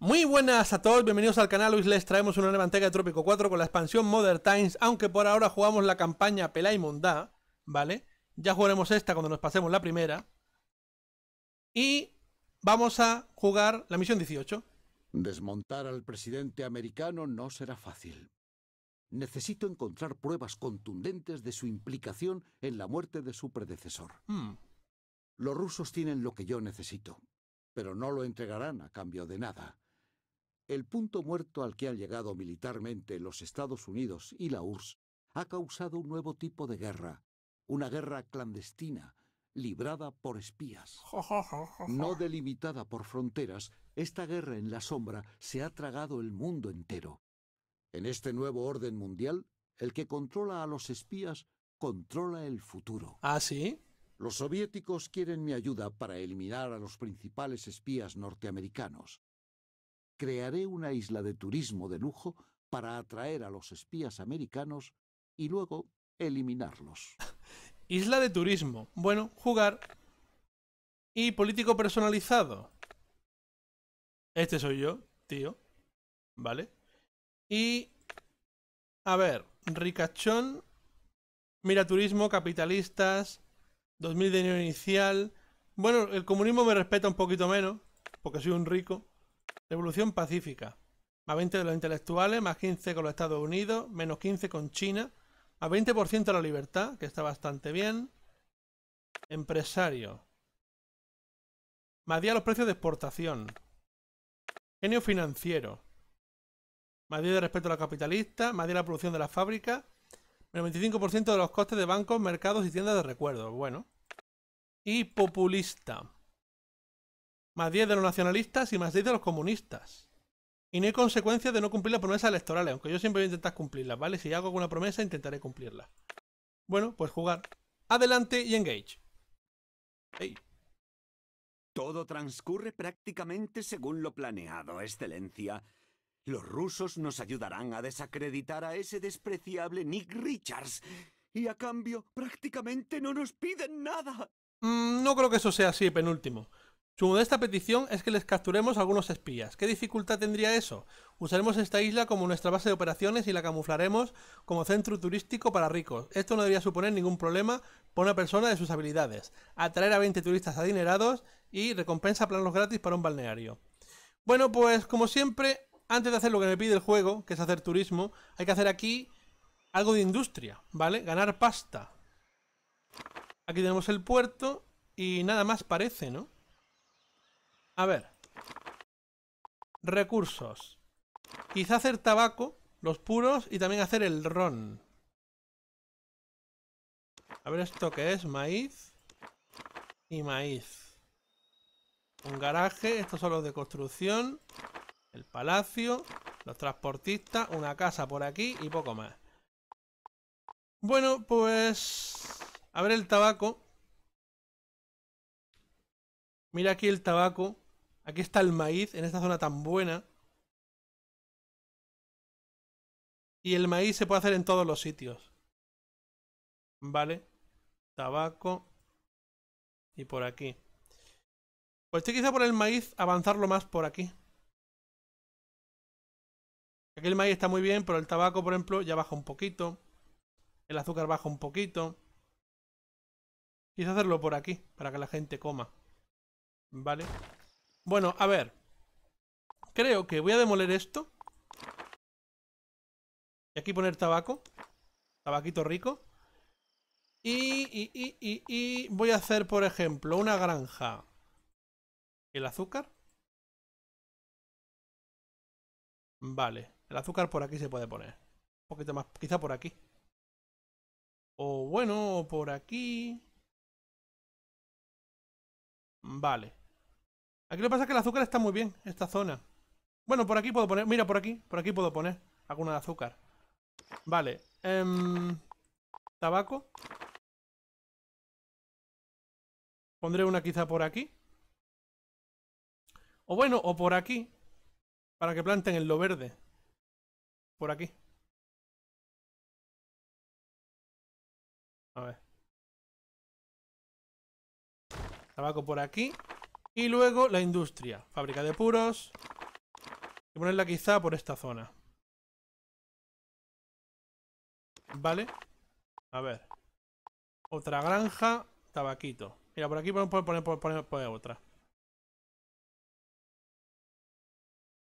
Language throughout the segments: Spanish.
Muy buenas a todos, bienvenidos al canal. Hoy les traemos una nueva de Trópico 4 con la expansión Modern Times, aunque por ahora jugamos la campaña Pelá y Mondá, ¿vale? Ya jugaremos esta cuando nos pasemos la primera. Y vamos a jugar la misión 18. Desmontar al presidente americano no será fácil. Necesito encontrar pruebas contundentes de su implicación en la muerte de su predecesor. Hmm. Los rusos tienen lo que yo necesito, pero no lo entregarán a cambio de nada el punto muerto al que han llegado militarmente los Estados Unidos y la URSS ha causado un nuevo tipo de guerra, una guerra clandestina, librada por espías. No delimitada por fronteras, esta guerra en la sombra se ha tragado el mundo entero. En este nuevo orden mundial, el que controla a los espías controla el futuro. ¿Ah, sí? Los soviéticos quieren mi ayuda para eliminar a los principales espías norteamericanos crearé una isla de turismo de lujo para atraer a los espías americanos y luego eliminarlos. Isla de turismo. Bueno, jugar. Y político personalizado. Este soy yo, tío. ¿Vale? Y... A ver, ricachón. Mira turismo, capitalistas. 2000 de dinero inicial. Bueno, el comunismo me respeta un poquito menos, porque soy un rico. Revolución Pacífica. Más 20 de los intelectuales, más 15 con los Estados Unidos, menos 15 con China, más 20% de la libertad, que está bastante bien. Empresario. Más 10 los precios de exportación. Genio financiero. Más 10 de respeto a la capitalista, más 10 la producción de las fábricas, menos 25% de los costes de bancos, mercados y tiendas de recuerdos. Bueno. Y populista más 10 de los nacionalistas y más 10 de los comunistas. Y no hay consecuencias de no cumplir las promesas electorales, aunque yo siempre voy a intentar cumplirlas, ¿vale? Si hago alguna promesa, intentaré cumplirla. Bueno, pues jugar. Adelante y engage. Hey. Todo transcurre prácticamente según lo planeado, Excelencia. Los rusos nos ayudarán a desacreditar a ese despreciable Nick Richards. Y a cambio, prácticamente no nos piden nada. Mm, no creo que eso sea así, penúltimo. Su modesta petición es que les capturemos algunos espías. ¿Qué dificultad tendría eso? Usaremos esta isla como nuestra base de operaciones y la camuflaremos como centro turístico para ricos. Esto no debería suponer ningún problema para una persona de sus habilidades. Atraer a 20 turistas adinerados y recompensa planos gratis para un balneario. Bueno, pues como siempre, antes de hacer lo que me pide el juego, que es hacer turismo, hay que hacer aquí algo de industria, ¿vale? Ganar pasta. Aquí tenemos el puerto y nada más parece, ¿no? A ver. Recursos. Quizá hacer tabaco, los puros, y también hacer el ron. A ver esto que es, maíz y maíz. Un garaje, estos son los de construcción, el palacio, los transportistas, una casa por aquí y poco más. Bueno, pues... A ver el tabaco. Mira aquí el tabaco. Aquí está el maíz, en esta zona tan buena. Y el maíz se puede hacer en todos los sitios. Vale. Tabaco. Y por aquí. Pues estoy quizá por el maíz avanzarlo más por aquí. Aquí el maíz está muy bien, pero el tabaco, por ejemplo, ya baja un poquito. El azúcar baja un poquito. Quise hacerlo por aquí, para que la gente coma. Vale. Bueno, a ver. Creo que voy a demoler esto. Y aquí poner tabaco. Tabaquito rico. Y, y, y, y, voy a hacer, por ejemplo, una granja. ¿El azúcar? Vale. El azúcar por aquí se puede poner. Un poquito más. Quizá por aquí. O bueno, por aquí. Vale. Aquí lo que pasa es que el azúcar está muy bien, esta zona. Bueno, por aquí puedo poner... Mira, por aquí. Por aquí puedo poner alguna de azúcar. Vale. Em, tabaco. Pondré una quizá por aquí. O bueno, o por aquí. Para que planten en lo verde. Por aquí. A ver. Tabaco por aquí. Y luego la industria. Fábrica de puros. Y ponerla quizá por esta zona. Vale. A ver. Otra granja. Tabaquito. Mira, por aquí podemos poner, poner otra.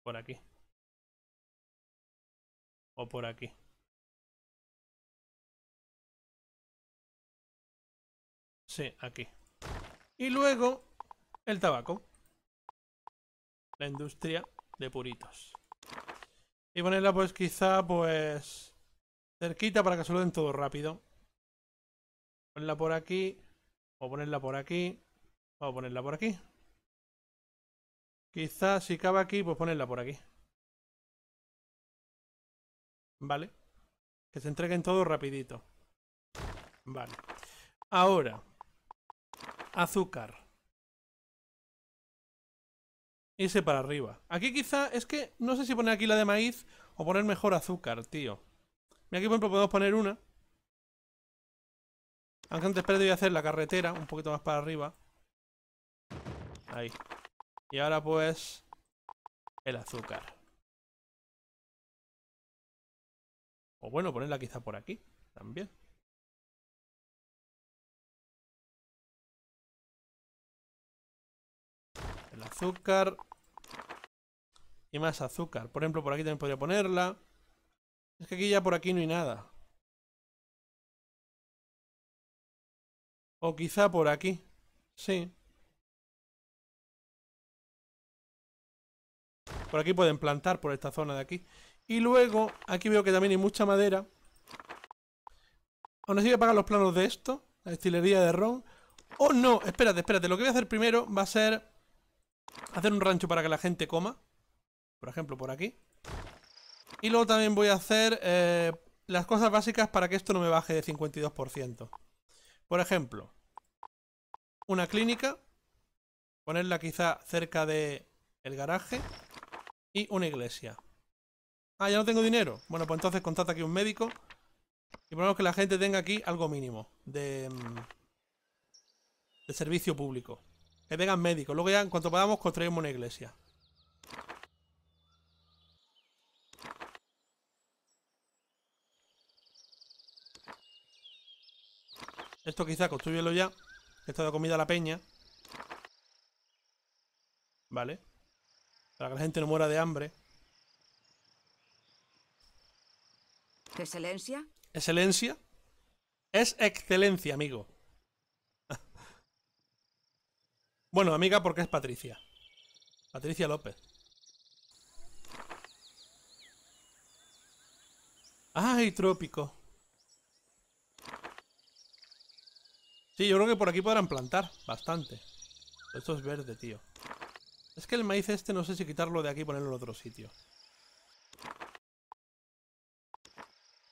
Por aquí. O por aquí. Sí, aquí. Y luego el tabaco. La industria de puritos. Y ponerla pues quizá pues cerquita para que se lo den todo rápido. Ponerla por aquí. O ponerla por aquí. O ponerla por aquí. Quizá si cabe aquí, pues ponerla por aquí. Vale. Que se entreguen todo rapidito. Vale. Ahora. Azúcar. Irse para arriba. Aquí quizá, es que no sé si poner aquí la de maíz o poner mejor azúcar, tío. Mira, aquí por ejemplo podemos poner una. Aunque antes espérate voy a hacer la carretera un poquito más para arriba. Ahí. Y ahora pues... El azúcar. O bueno, ponerla quizá por aquí también. El azúcar más azúcar. Por ejemplo, por aquí también podría ponerla. Es que aquí ya por aquí no hay nada. O quizá por aquí. Sí. Por aquí pueden plantar, por esta zona de aquí. Y luego, aquí veo que también hay mucha madera. o así voy a pagar los planos de esto. La destilería de ron. ¡Oh, no! Espérate, espérate. Lo que voy a hacer primero va a ser... Hacer un rancho para que la gente coma. Por ejemplo, por aquí. Y luego también voy a hacer eh, las cosas básicas para que esto no me baje de 52%. Por ejemplo, una clínica. Ponerla quizá cerca de el garaje. Y una iglesia. Ah, ya no tengo dinero. Bueno, pues entonces contrata aquí un médico. Y ponemos que la gente tenga aquí algo mínimo de, mm, de servicio público. Que tengan médicos. Luego ya, en cuanto podamos, construimos una iglesia. Esto quizá construyelo ya. Esto da comida a la peña. Vale. Para que la gente no muera de hambre. ¿Excelencia? ¿Excelencia? Es excelencia, amigo. bueno, amiga, porque es Patricia. Patricia López. ¡Ay, trópico! Sí, yo creo que por aquí podrán plantar bastante. Esto es verde, tío. Es que el maíz este no sé si quitarlo de aquí y ponerlo en otro sitio.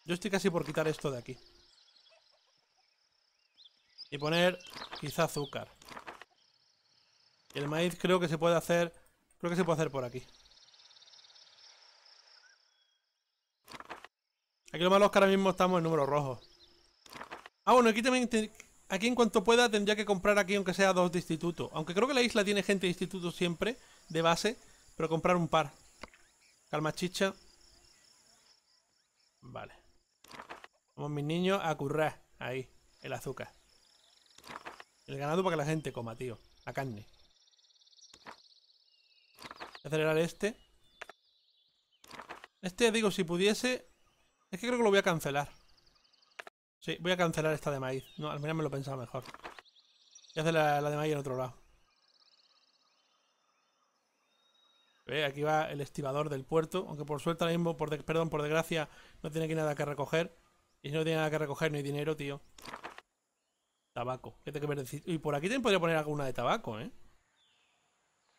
Yo estoy casi por quitar esto de aquí. Y poner quizá azúcar. El maíz creo que se puede hacer... Creo que se puede hacer por aquí. Aquí lo malo es que ahora mismo estamos en número rojo Ah, bueno, aquí también aquí en cuanto pueda tendría que comprar aquí aunque sea dos de instituto. Aunque creo que la isla tiene gente de instituto siempre, de base, pero comprar un par. Calma chicha. Vale. Vamos mis niños a currar. Ahí, el azúcar. El ganado para que la gente coma, tío. La carne. Acelerar este. Este, digo, si pudiese... Es que creo que lo voy a cancelar. Sí, voy a cancelar esta de maíz. No, al menos me lo pensaba mejor. Voy a hacer la, de maíz en otro lado. Ve, aquí va el estibador del puerto, aunque por suerte ahora mismo, por perdón, por desgracia, no tiene aquí nada que recoger. Y si no tiene nada que recoger, no hay dinero, tío. Tabaco. que Y por aquí también podría poner alguna de tabaco, ¿eh?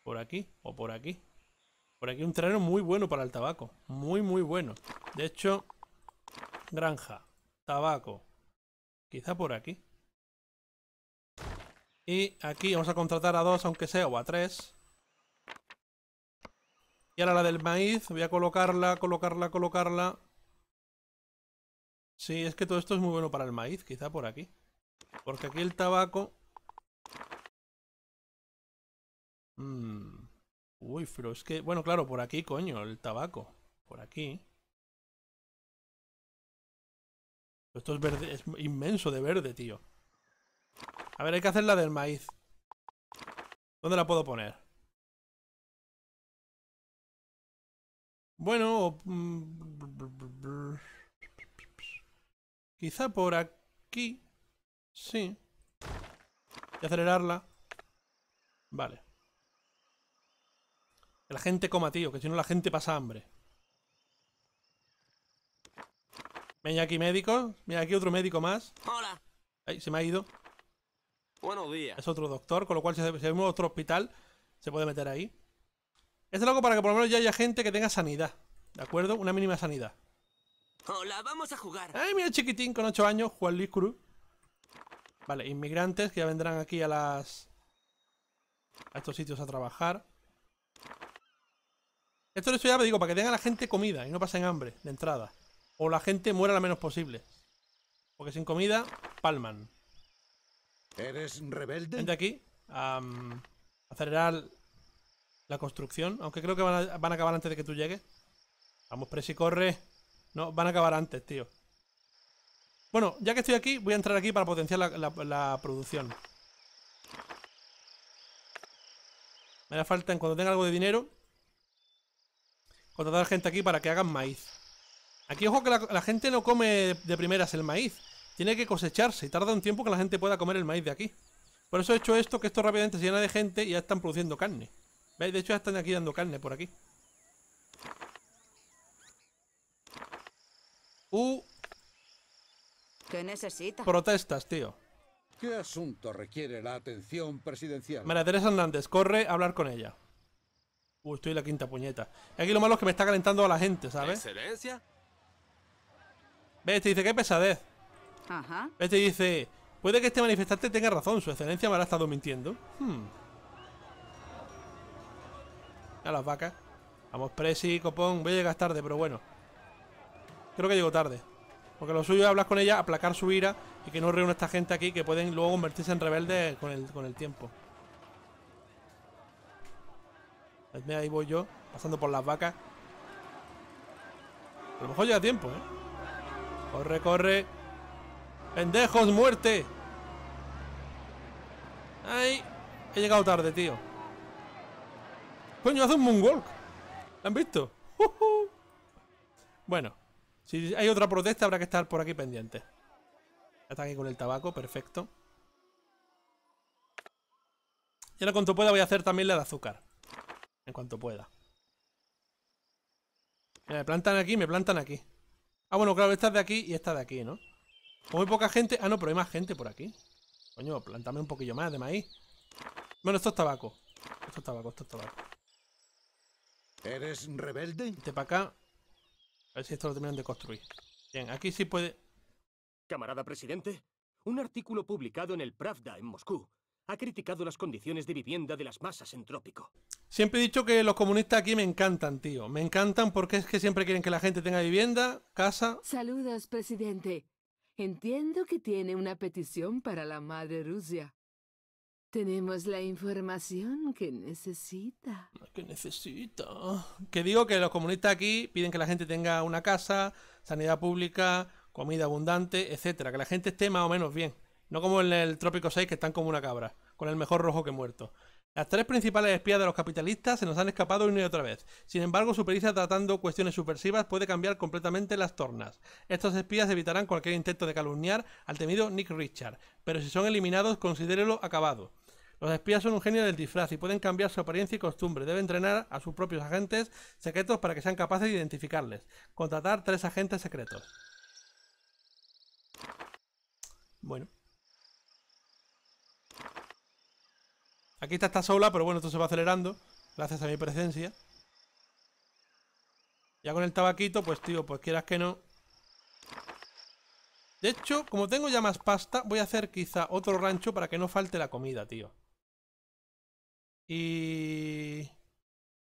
Por aquí o por aquí. Por aquí un terreno muy bueno para el tabaco. Muy, muy bueno. De hecho, granja, tabaco, Quizá por aquí. Y aquí vamos a contratar a dos, aunque sea, o a tres. Y ahora la del maíz, voy a colocarla, colocarla, colocarla. Sí, es que todo esto es muy bueno para el maíz, quizá por aquí. Porque aquí el tabaco... Mm. Uy, pero es que... Bueno, claro, por aquí, coño, el tabaco. Por aquí. Esto es verde, es inmenso de verde, tío. A ver, hay que hacer la del maíz. ¿Dónde la puedo poner? Bueno, mm, quizá por aquí. Sí. Y acelerarla. Vale. Que la gente coma, tío, que si no la gente pasa hambre. Venga aquí médico. Mira aquí otro médico más. Hola. Ay, se me ha ido. Buenos días. Es otro doctor, con lo cual si vemos otro hospital, se puede meter ahí. Esto es algo para que por lo menos ya haya gente que tenga sanidad. ¿De acuerdo? Una mínima sanidad. Hola, vamos a jugar. Ay, mira, chiquitín con 8 años, Juan Luis Cruz. Vale, inmigrantes que ya vendrán aquí a las... A estos sitios a trabajar. Esto lo estoy ya, digo, para que tenga la gente comida y no pasen hambre de entrada o la gente muera lo menos posible. Porque sin comida, palman. ¿Eres rebelde? Vente aquí. Mm, a acelerar la construcción. Aunque creo que van a, acabar antes de que tú llegues. Vamos, presi, corre. No, van a acabar antes, tío. Bueno, ya que estoy aquí, voy a entrar aquí para potenciar la, producción. Me da falta en cuando tenga algo de dinero. Contratar gente aquí para que hagan maíz. Aquí ojo que la, gente no come de primeras el maíz. Tiene que cosecharse y tarda un tiempo que la gente pueda comer el maíz de aquí. Por eso he hecho esto, que esto rápidamente se llena de gente y ya están produciendo carne. ¿Veis? De hecho ya están aquí dando carne por aquí. Uh. ¿Qué necesitas? Protestas, tío. ¿Qué asunto requiere la atención presidencial? María Teresa Hernández, corre a hablar con ella. Uh, estoy en la quinta puñeta. aquí lo malo es que me está calentando a la gente, ¿sabes? ¿Excelencia? Este dice, qué pesadez. Ajá. Este dice, puede que este manifestante tenga razón, su excelencia me ha estado mintiendo. Hmm. A las vacas. Vamos, Presi, Copón, voy a llegar tarde, pero bueno. Creo que llego tarde. Porque lo suyo es hablar con ella, aplacar su ira y que no reúna esta gente aquí que pueden luego convertirse en rebeldes con el, con el tiempo. Pues ahí voy yo, pasando por las vacas. A lo mejor llega tiempo, ¿eh? Corre, corre. Pendejos, muerte. Ay, he llegado tarde, tío. Coño, hace un moonwalk. ¿Lo han visto? Bueno, si hay otra protesta habrá que estar por aquí pendiente. aquí con el tabaco, perfecto. Y ahora cuanto pueda voy a hacer también la de azúcar. En cuanto pueda. me plantan aquí, me plantan aquí. Ah, bueno, claro, esta es de aquí y esta de aquí, ¿no? Muy poca gente... Ah, no, pero hay más gente por aquí. Coño, plantame un poquillo más de maíz. Bueno, esto es tabaco. Esto es tabaco, esto es tabaco. ¿Eres rebelde? Este para acá. A ver si esto lo terminan de construir. Bien, aquí sí puede... Camarada presidente, un artículo publicado en el Pravda en Moscú ha criticado las condiciones de vivienda de las masas en trópico. Siempre he dicho que los comunistas aquí me encantan, tío. Me encantan porque es que siempre quieren que la gente tenga vivienda, casa. Saludos, presidente. Entiendo que tiene una petición para la madre Rusia. Tenemos la información que necesita. Que necesita. Que digo que los comunistas aquí piden que la gente tenga una casa, sanidad pública, comida abundante, etcétera, que la gente esté más o menos bien. No como en el Trópico 6 que están como una cabra, con el mejor rojo que muerto. Las tres principales espías de los capitalistas se nos han escapado una y otra vez. Sin embargo, su pericia tratando cuestiones subversivas puede cambiar completamente las tornas. Estos espías evitarán cualquier intento de calumniar al temido Nick Richard, pero si son eliminados, considérelo acabado. Los espías son un genio del disfraz y pueden cambiar su apariencia y costumbre. Deben entrenar a sus propios agentes secretos para que sean capaces de identificarles. Contratar tres agentes secretos. Bueno. Aquí está esta sola, pero bueno, esto se va acelerando. Gracias a mi presencia. Ya con el tabaquito, pues tío, pues quieras que no. De hecho, como tengo ya más pasta, voy a hacer quizá otro rancho para que no falte la comida, tío. Y...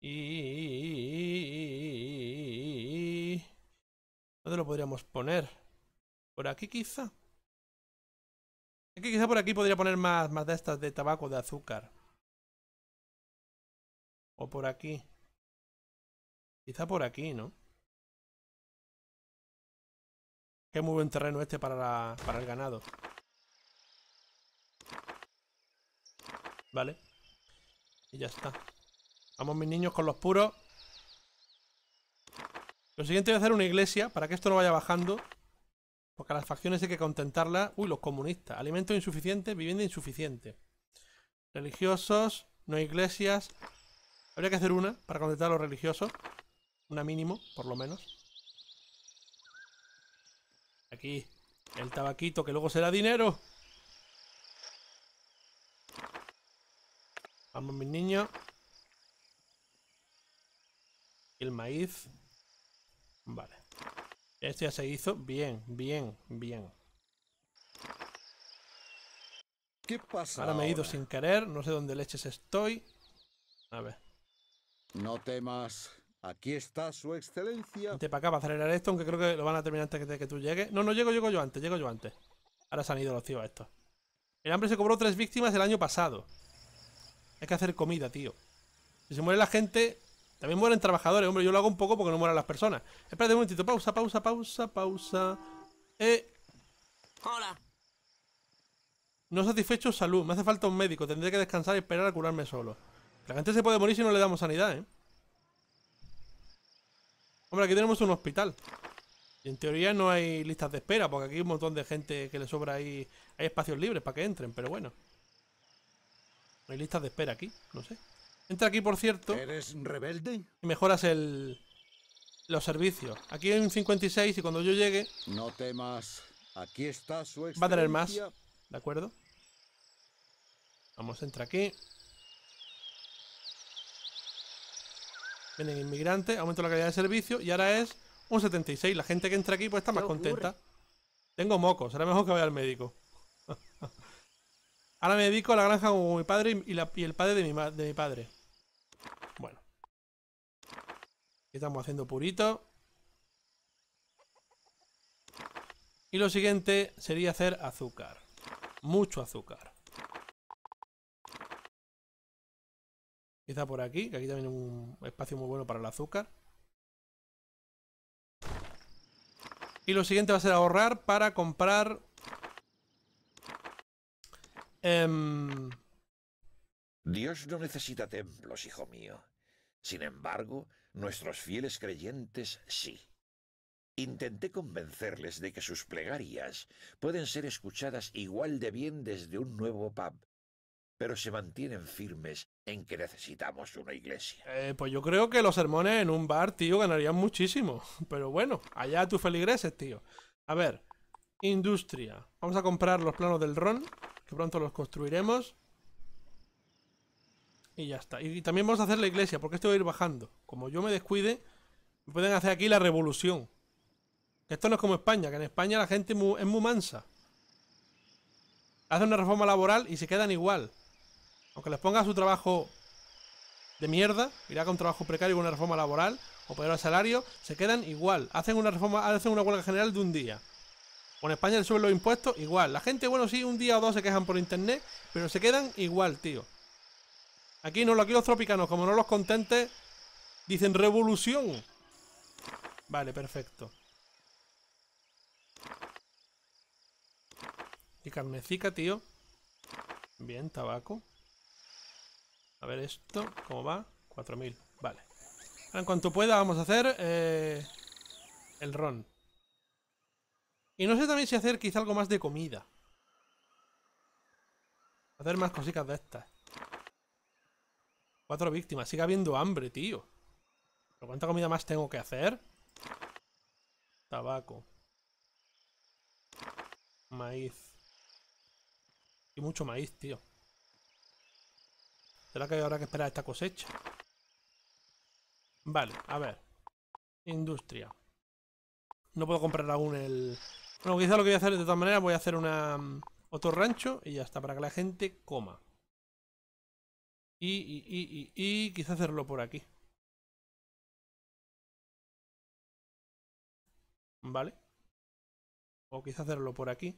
Y... ¿Dónde lo podríamos poner? ¿Por aquí quizá? que quizá por aquí podría poner más, más de estas de tabaco, de azúcar. O por aquí. Quizá por aquí, ¿no? Qué muy buen terreno este para, para el ganado. Vale. Y ya está. Vamos mis niños con los puros. Lo siguiente voy a hacer una iglesia para que esto no vaya bajando. Porque a las facciones hay que contentarlas. Uy, los comunistas. alimento insuficiente, vivienda insuficiente. Religiosos, no hay iglesias. Habría que hacer una para contentar a los religiosos. Una mínimo, por lo menos. Aquí, el tabaquito que luego será dinero. Vamos, mis niños. El maíz. Vale. Esto ya se hizo bien, bien, bien. ¿Qué pasa? Ahora me he ido sin querer, no sé dónde leches estoy. A ver. No temas. Aquí está su excelencia. Te para acá para acelerar esto, aunque creo que lo van a terminar antes de que tú llegues. No, no llego, llego yo antes, llego yo antes. Ahora se han ido los tíos esto. El hambre se cobró tres víctimas el año pasado. Hay que hacer comida, tío. Si se muere la gente, también mueren trabajadores, hombre, yo lo hago un poco porque no mueran las personas. Espérate un momentito, pausa, pausa, pausa, pausa. Eh. Hola. No satisfecho salud, me hace falta un médico, tendré que descansar y esperar a curarme solo. La gente se puede morir si no le damos sanidad, ¿eh? Hombre, aquí tenemos un hospital. Y en teoría no hay listas de espera, porque aquí hay un montón de gente que le sobra Y Hay espacios libres para que entren, pero bueno. No hay listas de espera aquí, no sé. Entra aquí, por cierto. ¿Eres rebelde? Y mejoras el... los servicios. Aquí hay un 56 y cuando yo llegue... No temas. Aquí está su Va a tener más. ¿De acuerdo? Vamos, entra aquí. Vienen inmigrante aumento la calidad de servicio y ahora es un 76. La gente que entra aquí pues está más contenta. Tengo mocos, será mejor que vaya al médico. ahora me dedico a la granja con mi padre y, la, el padre de mi, de mi padre. estamos haciendo purito. Y lo siguiente sería hacer azúcar. Mucho azúcar. Quizá por aquí, que aquí también hay un espacio muy bueno para el azúcar. Y lo siguiente va a ser ahorrar para comprar... Em, Dios no necesita templos, hijo mío. Sin embargo, nuestros fieles creyentes sí. Intenté convencerles de que sus plegarias pueden ser escuchadas igual de bien desde un nuevo pub, pero se mantienen firmes en que necesitamos una iglesia. Eh, pues yo creo que los sermones en un bar, tío, ganarían muchísimo. Pero bueno, allá tus feligreses, tío. A ver, industria. Vamos a comprar los planos del ron, que pronto los construiremos y ya está. Y, también vamos a hacer la iglesia, porque esto va a ir bajando. Como yo me descuide, me pueden hacer aquí la revolución. Esto no es como España, que en España la gente es muy mansa. Hacen una reforma laboral y se quedan igual. Aunque les ponga su trabajo de mierda, irá con trabajo precario con una reforma laboral, o peor salario, se quedan igual. Hacen una reforma, hacen una huelga general de un día. O en España les suben los impuestos, igual. La gente, bueno, sí, un día o dos se quejan por internet, pero se quedan igual, tío. Aquí no, aquí los tropicanos, como no los contentes, dicen revolución. Vale, perfecto. Y carnecica, tío. Bien, tabaco. A ver esto, ¿cómo va? 4000, vale. en cuanto pueda vamos a hacer eh, el ron. Y no sé también si hacer quizá algo más de comida. Hacer más cositas de estas. Cuatro víctimas. Sigue habiendo hambre, tío. cuánta comida más tengo que hacer? Tabaco. Maíz. Y mucho maíz, tío. ¿Será que habrá que esperar esta cosecha? Vale, a ver. Industria. No puedo comprar aún el... Bueno, quizá lo que voy a hacer de todas maneras, voy a hacer una... Mm, otro rancho y ya está, para que la gente coma. Y, y, y, y quizá hacerlo por aquí. ¿Vale? O quizá hacerlo por aquí.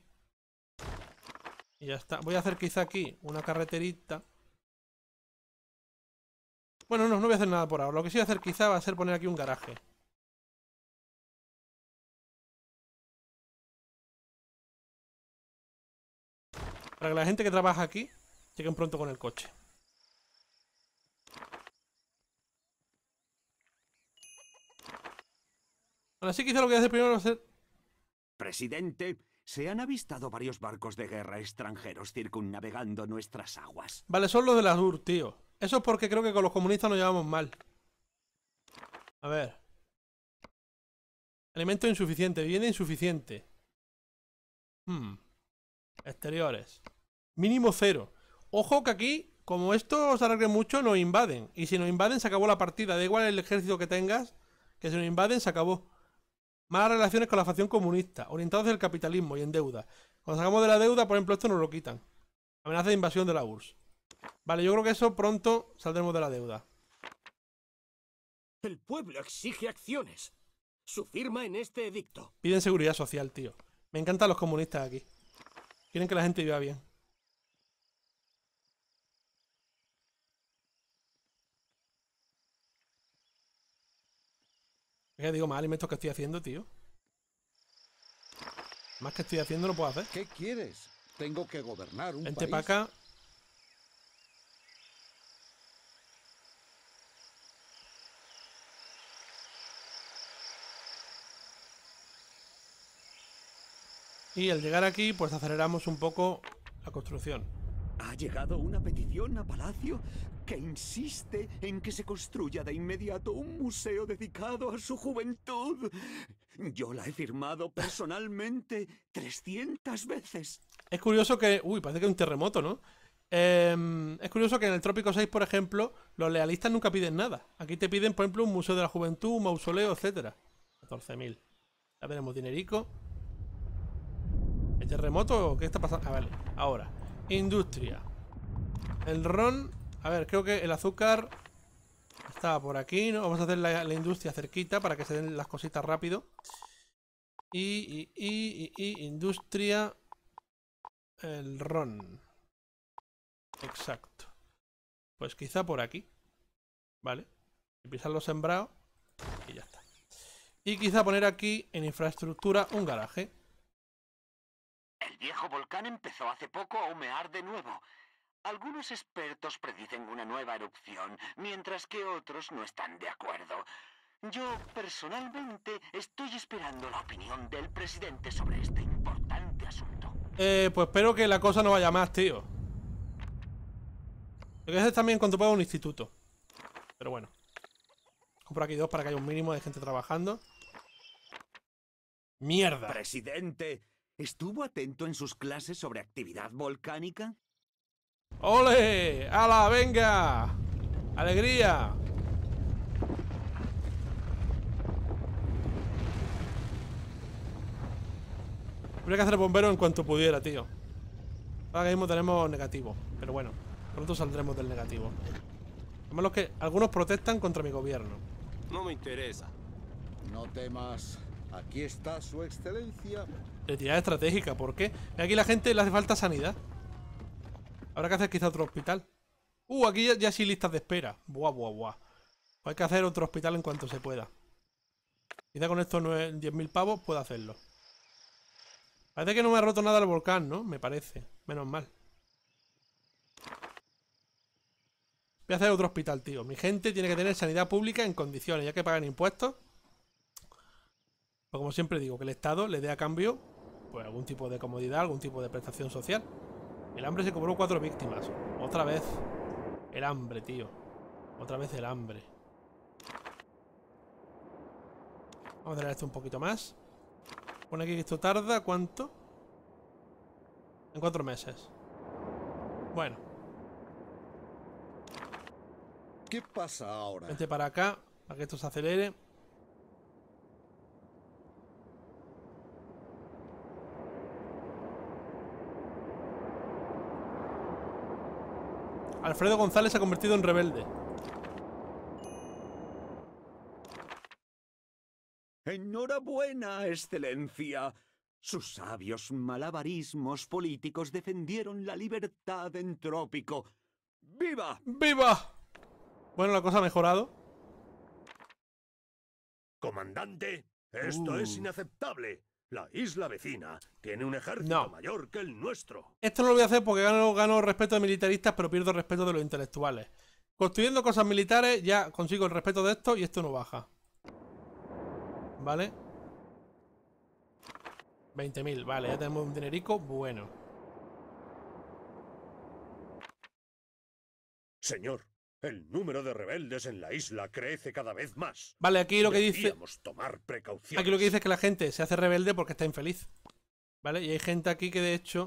Y ya está. Voy a hacer quizá aquí una carreterita. Bueno, no, no voy a hacer nada por ahora. Lo que sí voy a hacer quizá va a ser poner aquí un garaje. Para que la gente que trabaja aquí lleguen pronto con el coche. Ahora sí, quizá lo que hace primero Presidente, se han avistado varios barcos de guerra extranjeros circunnavegando nuestras aguas. Vale, son los de la UR, tío. Eso es porque creo que con los comunistas nos llevamos mal. A ver. Alimento insuficiente, viene insuficiente. Hmm. Exteriores. Mínimo cero. Ojo que aquí, como esto os arregle mucho, nos invaden. Y si nos invaden, se acabó la partida. Da igual el ejército que tengas, que si nos invaden, se acabó. Malas relaciones con la facción comunista, orientados hacia el capitalismo y en deuda. Cuando salgamos de la deuda, por ejemplo, esto nos lo quitan. Amenaza de invasión de la URSS. Vale, yo creo que eso pronto saldremos de la deuda. El pueblo exige acciones. Su firma en este edicto. Piden seguridad social, tío. Me encantan los comunistas aquí. Quieren que la gente viva bien. digo, más alimentos que estoy haciendo, tío. Más que estoy haciendo no puedo hacer. ¿Qué quieres? Tengo que gobernar un Vente país. acá. Y al llegar aquí, pues aceleramos un poco la construcción. Ha llegado una petición a Palacio que insiste en que se construya de inmediato un museo dedicado a su juventud. Yo la he firmado personalmente 300 veces. Es curioso que... Uy, parece que es un terremoto, ¿no? Em, es curioso que en el Trópico 6, por ejemplo, los lealistas nunca piden nada. Aquí te piden, por ejemplo, un museo de la juventud, un mausoleo, etc 14.000. Ya tenemos dinerico. ¿El terremoto? ¿Qué está pasando? A ver, Ahora. Industria. El ron. A ver, creo que el azúcar está por aquí, Vamos a hacer la, industria cerquita para que se den las cositas rápido. Y, y, y, y industria. El ron. Exacto. Pues quizá por aquí. Vale. Empiezan los sembrados. Y ya está. Y quizá poner aquí en infraestructura un garaje viejo volcán empezó hace poco a humear de nuevo. Algunos expertos predicen una nueva erupción, mientras que otros no están de acuerdo. Yo personalmente estoy esperando la opinión del presidente sobre este importante asunto. Eh, pues espero que la cosa no vaya más, tío. Lo que haces también cuando pueda un instituto. Pero bueno. Compro aquí dos para que haya un mínimo de gente trabajando. ¡Mierda! Presidente, ¿Estuvo atento en sus clases sobre actividad volcánica? ¡Ole! ¡Hala, venga! ¡Alegría! Habría que hacer bombero en cuanto pudiera, tío. Ahora mismo tenemos negativo, pero bueno, pronto saldremos del negativo. Además, los que algunos protestan contra mi gobierno. No me interesa. No temas, Aquí está su excelencia. Entidad estratégica, ¿por qué? Aquí la gente le hace falta sanidad. Habrá que hacer quizá otro hospital. Uh, aquí ya, sí listas de espera. Buah, buah, buah. Pues hay que hacer otro hospital en cuanto se pueda. Quizá con estos 10.000 pavos pueda hacerlo. Parece que no me ha roto nada el volcán, ¿no? Me parece. Menos mal. Voy a hacer otro hospital, tío. Mi gente tiene que tener sanidad pública en condiciones, ya que pagan impuestos. Pues como siempre digo, que el Estado le dé a cambio pues, algún tipo de comodidad, algún tipo de prestación social. El hambre se cobró cuatro víctimas. Otra vez. El hambre, tío. Otra vez el hambre. Vamos a darle esto un poquito más. Pone aquí que esto tarda, ¿cuánto? En cuatro meses. Bueno. ¿Qué pasa ahora? Vente para acá, para que esto se acelere. Alfredo González se ha convertido en rebelde. Enhorabuena, Excelencia. Sus sabios malabarismos políticos defendieron la libertad en Trópico. ¡Viva! ¡Viva! Bueno, la cosa ha mejorado. Comandante, esto es uh. inaceptable. La isla vecina tiene un ejército mayor que el nuestro. Esto no lo voy a hacer porque gano, gano respeto de militaristas, pero pierdo respeto de los intelectuales. Construyendo cosas militares ya consigo el respeto de esto y esto no baja. ¿Vale? 20.000, vale, ya tenemos un dinerico bueno. Señor, el número de rebeldes en la isla crece cada vez más. Vale, aquí lo que dice. tomar Aquí lo que dice es que la gente se hace rebelde porque está infeliz. Vale, y hay gente aquí que de hecho.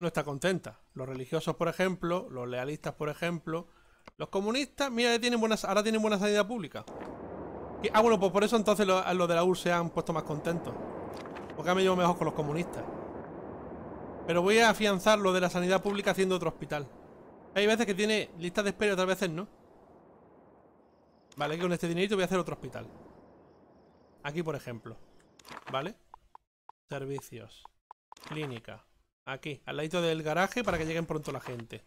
No está contenta. Los religiosos, por ejemplo, los lealistas, por ejemplo, los comunistas, mira, tienen buenas, ahora tienen buena sanidad pública. ah, bueno, pues por eso entonces los, de la URSS se han puesto más contentos. Porque me llevo mejor con los comunistas. Pero voy a afianzar lo de la sanidad pública haciendo otro hospital. Hay veces que tiene listas de espera y otras veces no. Vale, que con este dinerito voy a hacer otro hospital. Aquí, por ejemplo. ¿Vale? Servicios. Clínica. Aquí, al ladito del garaje para que lleguen pronto la gente.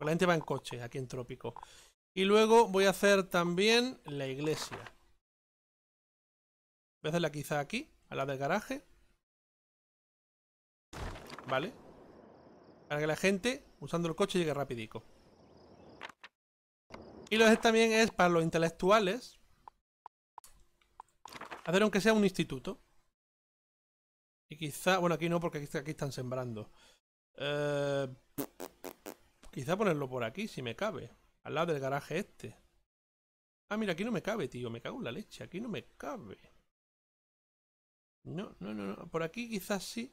la gente va en coche, aquí en Trópico. Y luego voy a hacer también la iglesia. Voy a hacerla quizá aquí, a la del garaje. ¿Vale? Para que la gente, usando el coche, llegue rapidico. Y lo que también es para los intelectuales. Hacer aunque sea un instituto. Y quizá, bueno, aquí no, porque aquí, están sembrando. Eh, quizá ponerlo por aquí, si me cabe. Al lado del garaje este. Ah, mira, aquí no me cabe, tío. Me cago en la leche. Aquí no me cabe. no, no, no. Por aquí quizás sí.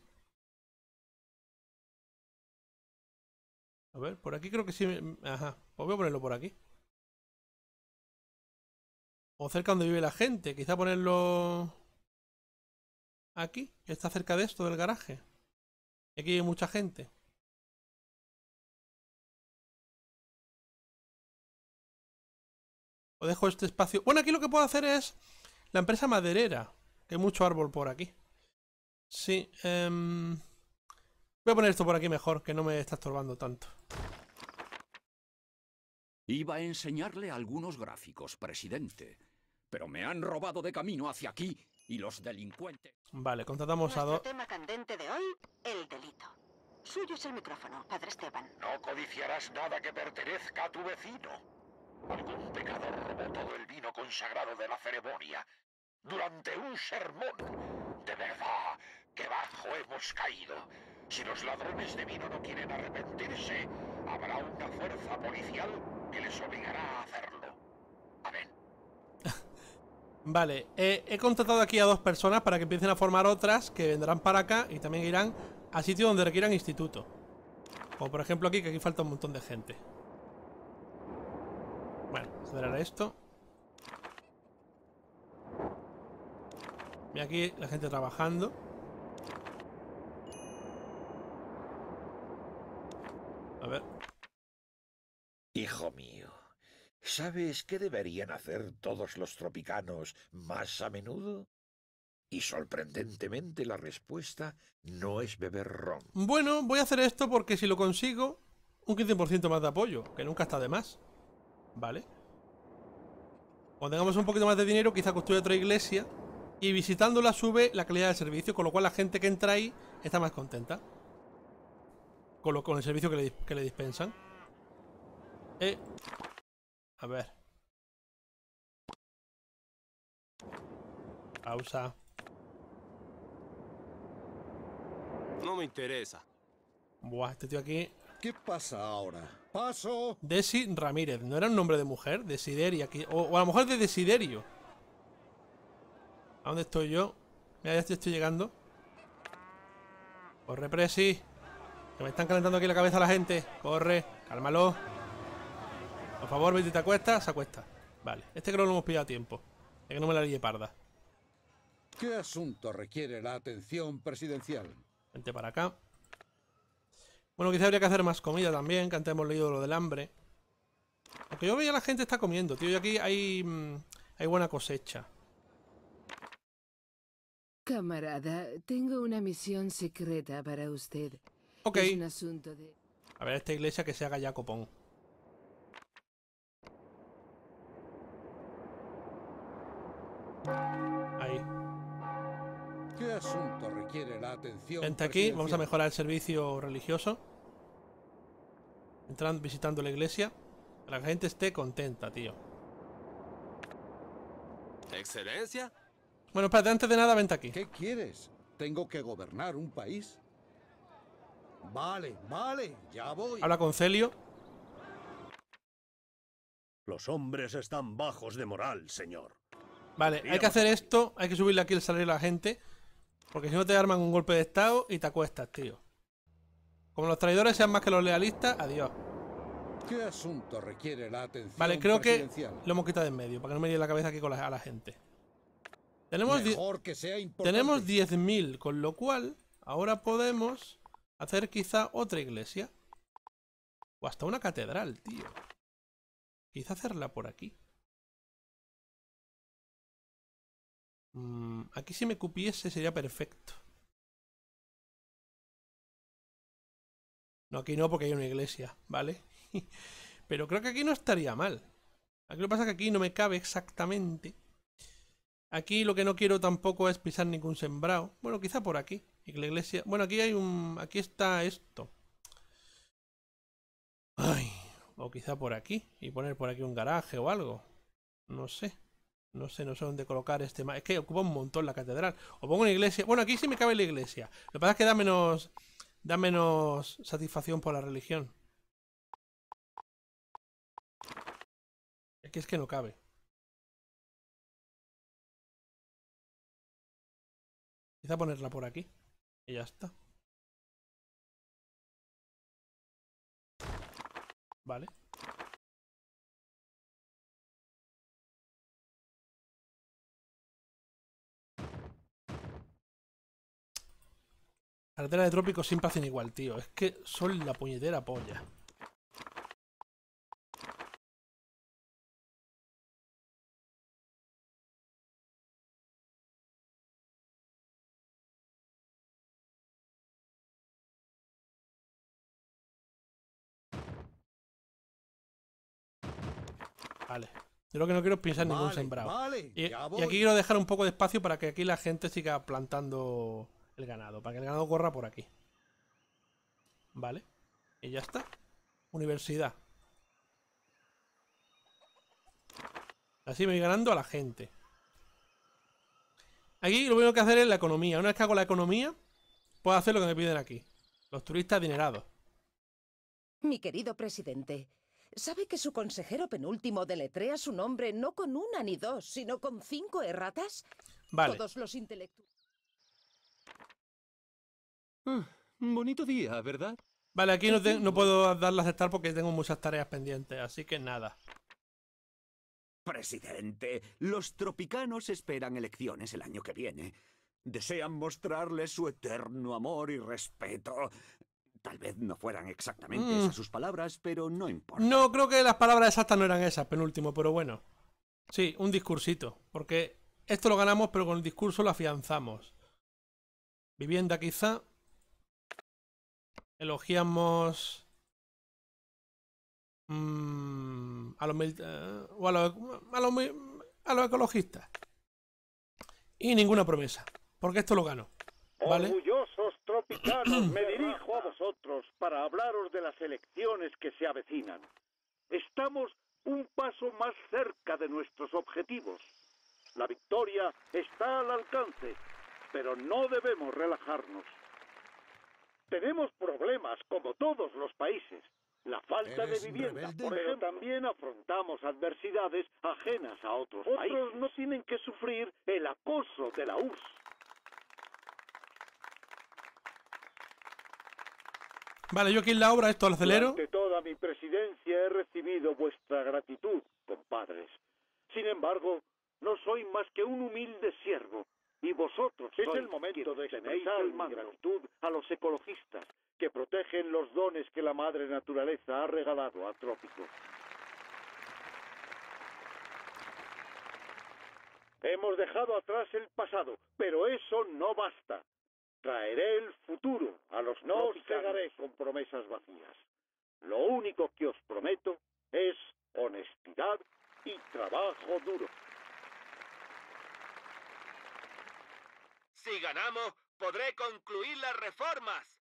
A ver, por aquí creo que sí. Ajá, pues voy a ponerlo por aquí. O cerca donde vive la gente. Quizá ponerlo aquí, está cerca de esto, del garaje. Aquí hay mucha gente. O dejo este espacio. Bueno, aquí lo que puedo hacer es la empresa maderera. Que hay mucho árbol por aquí. Sí. Em, Voy a poner esto por aquí mejor, que no me está estorbando tanto. Iba a enseñarle algunos gráficos, presidente. Pero me han robado de camino hacia aquí y los delincuentes... Vale, contratamos a dos... tema candente de hoy, el delito. Suyo es el micrófono, padre Esteban. No codiciarás nada que pertenezca a tu vecino. Algún pecador robó todo el vino consagrado de la ceremonia durante un sermón. De verdad, que bajo hemos caído. Si los ladrones de vino no quieren arrepentirse, habrá una fuerza policial que les obligará a hacerlo. ver vale, eh, he contratado aquí a dos personas para que empiecen a formar otras que vendrán para acá y también irán a sitio donde requieran instituto. Como por ejemplo aquí, que aquí falta un montón de gente. Bueno, acelerar esto. Mira aquí la gente trabajando. ¿Sabes qué deberían hacer todos los tropicanos más a menudo? Y sorprendentemente la respuesta no es beber ron. Bueno, voy a hacer esto porque si lo consigo, un 15% más de apoyo, que nunca está de más. ¿Vale? Cuando tengamos un poquito más de dinero, quizá construya otra iglesia. Y visitándola sube la calidad del servicio, con lo cual la gente que entra ahí está más contenta. Con, el servicio que le, que le dispensan. Eh, a ver. Pausa. No me interesa. Buah, este tío aquí. ¿Qué pasa ahora? Paso. Desi Ramírez. ¿No era un nombre de mujer? Desideria. Aquí. O, a lo mejor de Desiderio. ¿A dónde estoy yo? Mira, ya estoy, estoy llegando. Corre, Presi. Que me están calentando aquí la cabeza la gente. Corre, cálmalo. Por favor, visita te acuestas, se acuesta. Vale, este creo que lo hemos pillado a tiempo. Es que no me la lleve parda. ¿Qué asunto requiere la atención presidencial? Vente para acá. Bueno, quizá habría que hacer más comida también, que antes hemos leído lo del hambre. Aunque yo veía la gente está comiendo, tío. Y aquí hay, mm, hay buena cosecha. Camarada, tengo una misión secreta para usted. Ok. un A ver, esta iglesia que se haga ya copón. Ahí. ¿Qué asunto requiere la atención? Vente aquí, vamos a mejorar el servicio religioso. Entrando, visitando la iglesia. Que la gente esté contenta, tío. Excelencia. Bueno, espérate, antes de nada, vente aquí. ¿Qué quieres? ¿Tengo que gobernar un país? Vale, vale, ya voy. Habla con Celio. Los hombres están bajos de moral, señor. Vale, hay que hacer esto, hay que subirle aquí el salario a la gente. Porque si no te arman un golpe de estado y te acuestas, tío. Como los traidores sean más que los lealistas, adiós. ¿Qué asunto requiere la atención Vale, creo que lo hemos quitado de en medio, para que no me llegue la cabeza aquí con a la gente. Tenemos, tenemos 10.000, con lo cual ahora podemos hacer quizá otra iglesia. O hasta una catedral, tío. Quizá hacerla por aquí. Mm, aquí si me cupiese sería perfecto. No, aquí no porque hay una iglesia, ¿vale? Pero creo que aquí no estaría mal. Aquí lo que pasa es que aquí no me cabe exactamente. Aquí lo que no quiero tampoco es pisar ningún sembrado. Bueno, quizá por aquí. Y la iglesia... Bueno, aquí hay un... Aquí está esto. Ay, o quizá por aquí. Y poner por aquí un garaje o algo. No sé. No sé, no sé dónde colocar este mapa. Es que ocupa un montón la catedral. O pongo una iglesia. Bueno, aquí sí me cabe la iglesia. Lo que pasa es que da menos. Da menos satisfacción por la religión. Aquí es que no cabe. Quizá ponerla por aquí. Y ya está. Vale. Cartera de trópicos siempre hacen igual, tío. Es que son la puñetera polla. Vale. Yo lo que no quiero es pensar en ningún sembrado. y, aquí quiero dejar un poco de espacio para que aquí la gente siga plantando el ganado, para que el ganado corra por aquí. Vale, y ya está. Universidad. Así me voy ganando a la gente. Aquí lo único que hacer es la economía. Una vez que hago la economía, puedo hacer lo que me piden aquí. Los turistas adinerados. Mi querido presidente, ¿sabe que su consejero penúltimo deletrea su nombre no con una ni dos, sino con cinco erratas? Vale. Todos los intelectuales. Un ah, bonito día, ¿verdad? Vale, aquí no, puedo darle a aceptar porque tengo muchas tareas pendientes, así que nada. Presidente, los tropicanos esperan elecciones el año que viene. Desean mostrarles su eterno amor y respeto. Tal vez no fueran exactamente mm. esas sus palabras, pero no importa. No, creo que las palabras exactas no eran esas, penúltimo, pero bueno. Sí, un discursito. Porque esto lo ganamos, pero con el discurso lo afianzamos. Vivienda quizá elogiamos mm, eh, a, los, a, los, a, los, ecologistas. Y ninguna promesa, porque esto lo gano. Orgullosos tropicanos, me dirijo a vosotros para hablaros de las elecciones que se avecinan. Estamos un paso más cerca de nuestros objetivos. La victoria está al alcance, pero no debemos relajarnos. Tenemos problemas como todos los países. La falta de vivienda, por también afrontamos adversidades ajenas a otros, otros países. Otros no tienen que sufrir el acoso de la URSS. Vale, yo aquí la obra esto lo acelero. Durante toda mi presidencia he recibido vuestra gratitud, compadres. Sin embargo, no soy más que un humilde siervo y vosotros es el momento de expresar mi gratitud a los ecologistas que protegen los dones que la madre naturaleza ha regalado a trópico. Hemos dejado atrás el pasado, pero eso no basta. Traeré el futuro a los no os con promesas vacías. Lo único que os prometo es honestidad y trabajo duro. Si ganamos, podré concluir las reformas.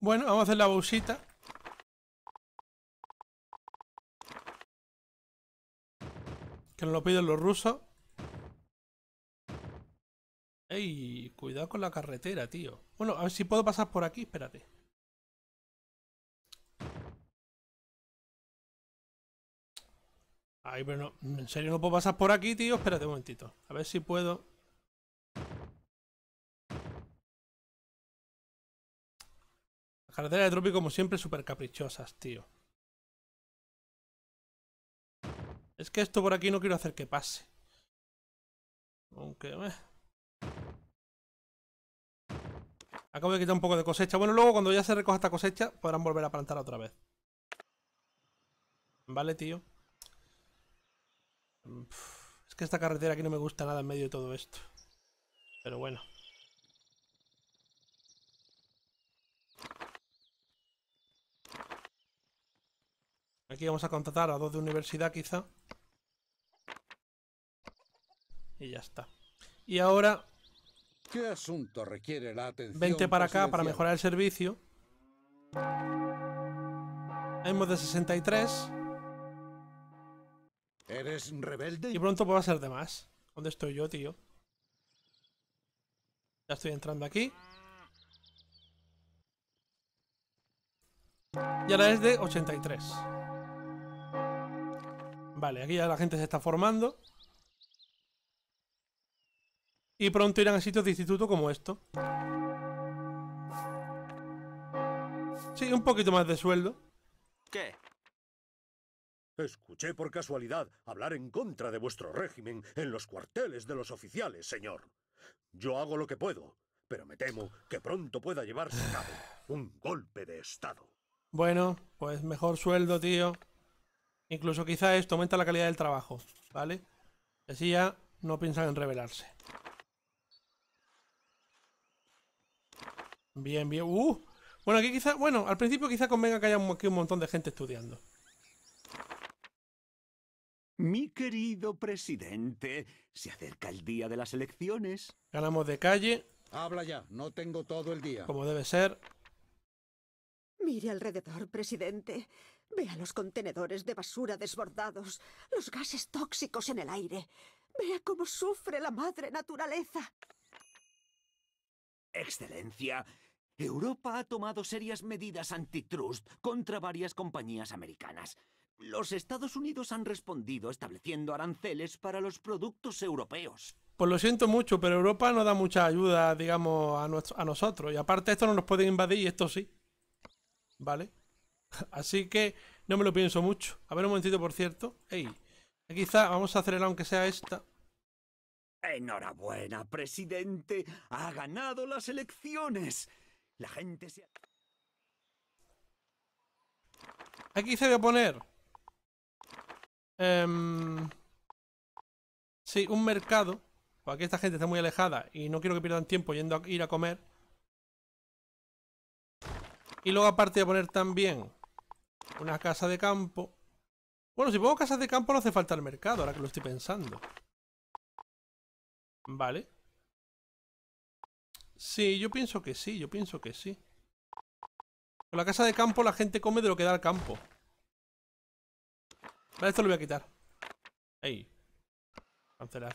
Bueno, vamos a hacer la bolsita. Que nos lo piden los rusos. Ey, cuidado con la carretera, tío. Bueno, a ver si puedo pasar por aquí, espérate. Ay, pero no, en serio no puedo pasar por aquí, tío. Espérate un momentito. A ver si puedo. Las carreteras de Tropi, como siempre, súper caprichosas, tío. Es que esto por aquí no quiero hacer que pase. Aunque... Eh. Acabo de quitar un poco de cosecha. Bueno, luego cuando ya se recoja esta cosecha, podrán volver a plantar otra vez. Vale, tío. Es que esta carretera aquí no me gusta nada en medio de todo esto. Pero bueno. Aquí vamos a contratar a dos de universidad quizá. Y ya está. Y ahora... ¿Qué asunto requiere para acá para mejorar el servicio. Hemos de 63. ¿Eres un rebelde? Y pronto puedo ser de más. ¿Dónde estoy yo, tío? Ya estoy entrando aquí. Y ahora es de 83. Vale, aquí ya la gente se está formando. Y pronto irán a sitios de instituto como esto. Sí, un poquito más de sueldo. ¿Qué? Escuché por casualidad hablar en contra de vuestro régimen en los cuarteles de los oficiales, señor. Yo hago lo que puedo, pero me temo que pronto pueda llevarse a cabo un golpe de Estado. Bueno, pues mejor sueldo, tío. Incluso quizá esto aumenta la calidad del trabajo, ¿vale? Así ya no piensan en rebelarse. Bien, bien. ¡Uh! Bueno, aquí quizá... Bueno, al principio quizá convenga que haya aquí un montón de gente estudiando. Mi querido presidente, se acerca el día de las elecciones. Ganamos de calle. Habla ya, no tengo todo el día. Como debe ser. Mire alrededor, presidente. Vea los contenedores de basura desbordados, los gases tóxicos en el aire. Vea cómo sufre la madre naturaleza. Excelencia, Europa ha tomado serias medidas antitrust contra varias compañías americanas. Los Estados Unidos han respondido estableciendo aranceles para los productos europeos. Pues lo siento mucho, pero Europa no da mucha ayuda, digamos, a, nosotros. Y aparte esto no nos pueden invadir y esto sí. ¿Vale? Así que no me lo pienso mucho. A ver un momentito, por cierto. Ey, quizá vamos a acelerar aunque sea esta. Enhorabuena, presidente. Ha ganado las elecciones. La gente se... Aquí se voy a poner Em, sí, un mercado. Para esta gente está muy alejada y no quiero que pierdan tiempo yendo a ir a comer. Y luego aparte de poner también una casa de campo. Bueno, si pongo casas de campo no hace falta el mercado, ahora que lo estoy pensando. Vale. Sí, yo pienso que sí, yo pienso que sí. Con la casa de campo la gente come de lo que da el campo. Esto lo voy a quitar. Ahí. Cancelar.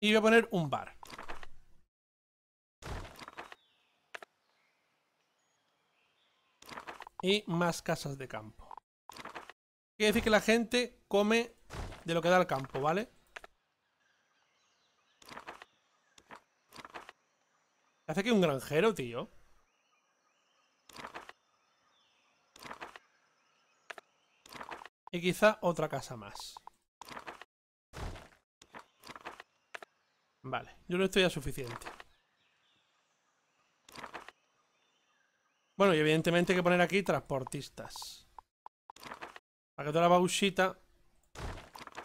Y voy a poner un bar. y más casas de campo. Quiere decir que la gente come de lo que da el campo, ¿vale? Hace que un granjero, tío. Y quizá otra casa más. Vale, yo no estoy a suficiente. Bueno, y evidentemente hay que poner aquí transportistas. Para que toda la bauchita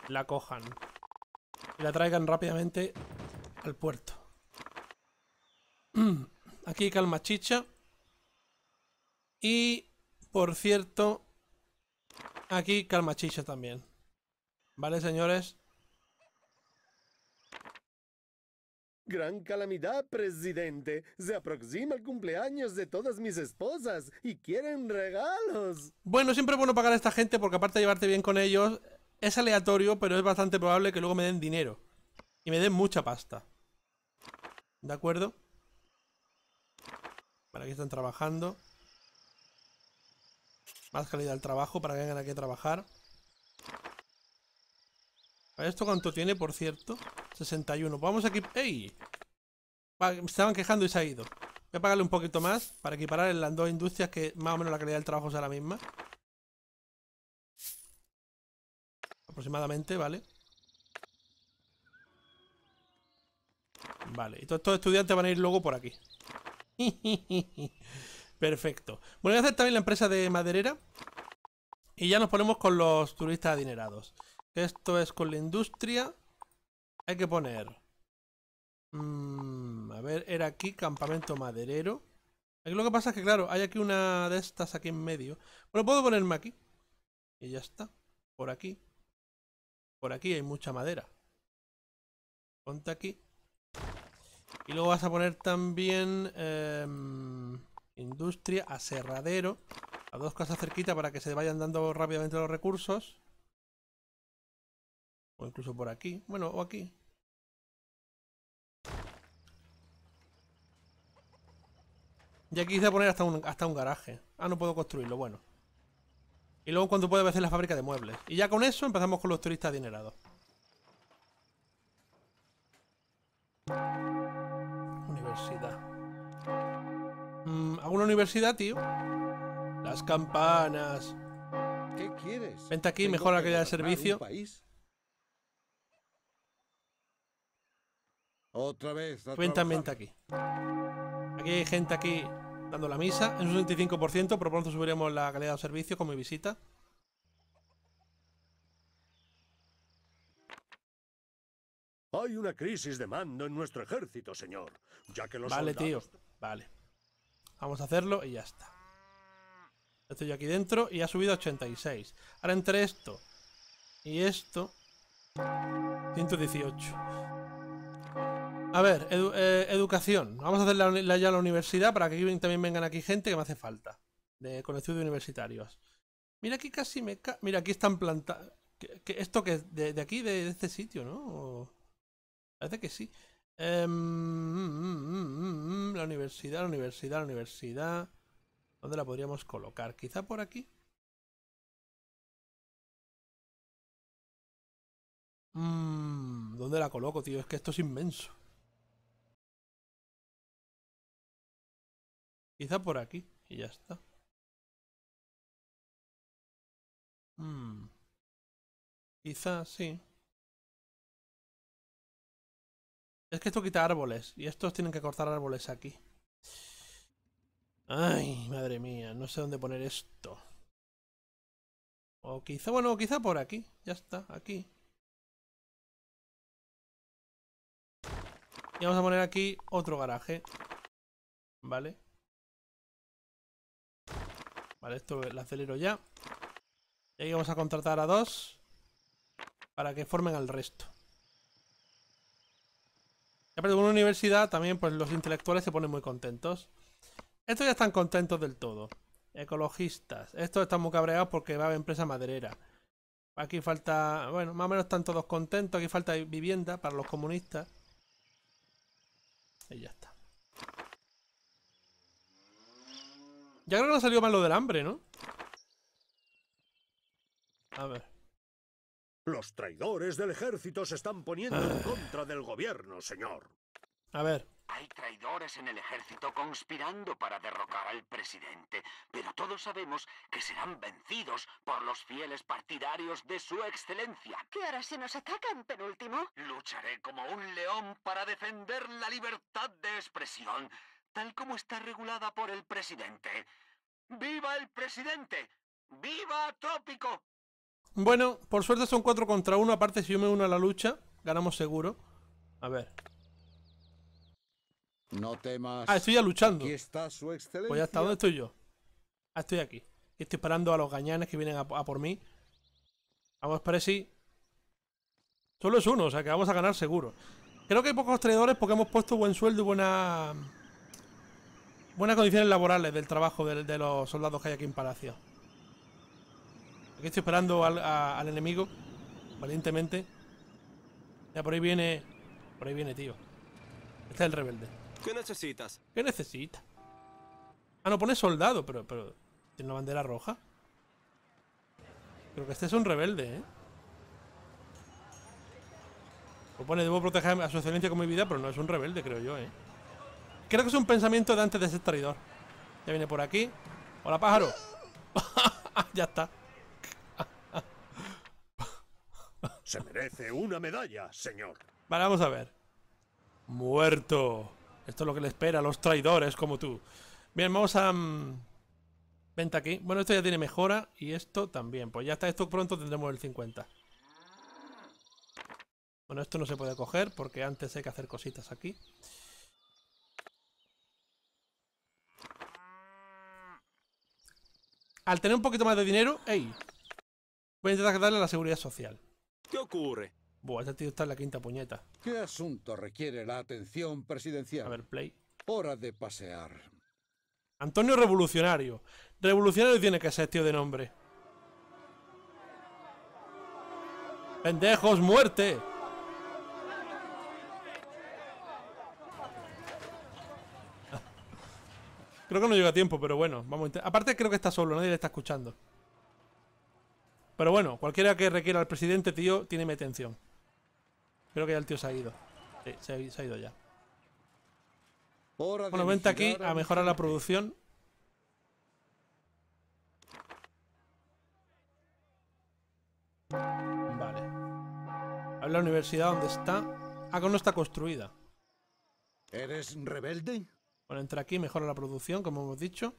la cojan. Y la traigan rápidamente al puerto. Aquí calma chicha. Y, por cierto, aquí calma chicha también. ¿Vale, señores? Gran calamidad, presidente. Se aproxima el cumpleaños de todas mis esposas y quieren regalos. Bueno, siempre es bueno pagar a esta gente porque aparte de llevarte bien con ellos, es aleatorio, pero es bastante probable que luego me den dinero. Y me den mucha pasta. ¿De acuerdo? Para que están trabajando. Más calidad al trabajo para que vengan aquí a trabajar. ¿A esto cuánto tiene, por cierto? 61. Vamos a equipar... ¡Ey! Me estaban quejando y se ha ido. Voy a pagarle un poquito más para equiparar en las dos industrias que más o menos la calidad del trabajo sea la misma. Aproximadamente, ¿vale? Vale, y todos estos estudiantes van a ir luego por aquí. Perfecto. Bueno, voy a hacer también la empresa de maderera. Y ya nos ponemos con los turistas adinerados. Esto es con la industria. Hay que poner... Mm, a ver, era aquí campamento maderero. Aquí lo que pasa es que, claro, hay aquí una de estas aquí en medio. Bueno, puedo ponerme aquí. Y ya está. Por aquí. Por aquí hay mucha madera. Ponte aquí. Y luego vas a poner también... Em, industria, aserradero. A dos casas cerquita para que se vayan dando rápidamente los recursos. O incluso por aquí. Bueno, o aquí. Ya quise poner hasta un, hasta un garaje. Ah, no puedo construirlo, bueno. Y luego cuando pueda hacer la fábrica de muebles. Y ya con eso empezamos con los turistas adinerados. Universidad. Mm, ¿Alguna universidad, tío? Las campanas. ¿Qué quieres? Vente aquí, mejora calidad de servicio. País? Otra vez. Vente, vente aquí. Aquí hay gente aquí dando la misa en un 65%, Por pronto subiremos la calidad de servicio con mi visita. Hay una crisis de mando en nuestro ejército, señor, ya que los Vale, tío, vale. Vamos a hacerlo y ya está. Estoy aquí dentro y ha subido a 86. Ahora entre esto y esto... 118. A ver, eh, educación. Vamos a hacer la, a ya la universidad para que también vengan aquí gente que me hace falta. De, con estudios universitarios. Mira, aquí casi me... Ca Mira, aquí están plantadas... ¿Esto que es? De, aquí, de, este sitio, ¿no? Parece que sí. Em, la universidad, la universidad, la universidad. ¿Dónde la podríamos colocar? Quizá por aquí. Mm, ¿Dónde la coloco, tío? Es que esto es inmenso. Quizá por aquí y ya está. Hmm. Quizá sí. Es que esto quita árboles y estos tienen que cortar árboles aquí. Ay, madre mía, no sé dónde poner esto. O quizá, bueno, quizá por aquí. Ya está, aquí. Y vamos a poner aquí otro garaje. ¿Vale? Vale, esto lo acelero ya. Y ahí vamos a contratar a dos para que formen al resto. Ya pero una universidad también pues los intelectuales se ponen muy contentos. Estos ya están contentos del todo. Ecologistas. Estos están muy cabreados porque va a haber empresa maderera. Aquí falta... Bueno, más o menos están todos contentos. Aquí falta vivienda para los comunistas. Y ya está. Ya creo que no salió mal lo del hambre, ¿no? A ver. Los traidores del ejército se están poniendo en ah. contra del gobierno, señor. A ver. Hay traidores en el ejército conspirando para derrocar al presidente, pero todos sabemos que serán vencidos por los fieles partidarios de su excelencia. ¿Qué hará si nos atacan, penúltimo? Lucharé como un león para defender la libertad de expresión tal como está regulada por el presidente. ¡Viva el presidente! ¡Viva Trópico! Bueno, por suerte son 4 contra 1. Aparte, si yo me uno a la lucha, ganamos seguro. A ver. No temas. Ah, estoy ya luchando. Aquí está su Pues ya está, ¿dónde estoy yo? Ah, estoy aquí. Estoy esperando a los gañanes que vienen a, por mí. Vamos, para sí. Solo es uno, o sea que vamos a ganar seguro. Creo que hay pocos traidores porque hemos puesto buen sueldo y buena Buenas condiciones laborales del trabajo de, los soldados que hay aquí en Palacio. Aquí estoy esperando al, enemigo, valientemente. Ya por ahí viene... Por ahí viene, tío. Este es el rebelde. ¿Qué necesitas? ¿Qué necesita? Ah, no pone soldado, pero... pero tiene una bandera roja. Creo que este es un rebelde, ¿eh? Lo pone, debo proteger a su excelencia con mi vida, pero no es un rebelde, creo yo, ¿eh? Creo que es un pensamiento de antes de ser traidor. Ya viene por aquí. Hola, pájaro. ya está. Se merece una medalla, señor. Vale, vamos a ver. Muerto. Esto es lo que le espera a los traidores como tú. Bien, vamos a... Mm, Venta aquí. Bueno, esto ya tiene mejora y esto también. Pues ya está, esto pronto tendremos el 50. Bueno, esto no se puede coger porque antes hay que hacer cositas aquí. al tener un poquito más de dinero, ¡ey! Voy a intentar darle a la seguridad social. ¿Qué ocurre? Buah, este tío está en la quinta puñeta. ¿Qué asunto requiere la atención presidencial? A ver, play. Hora de pasear. Antonio Revolucionario. Revolucionario tiene que ser, tío, de nombre. ¡Pendejos, muerte! Creo que no llega a tiempo, pero bueno, vamos Aparte creo que está solo, nadie le está escuchando. Pero bueno, cualquiera que requiera al presidente, tío, tiene mi atención. Creo que ya el tío se ha ido. Sí, se ha, ido ya. bueno, vente aquí a mejorar la producción. Vale. A la universidad donde está. Ah, que no está construida. ¿Eres rebelde? Bueno, entra aquí, mejora la producción, como hemos dicho.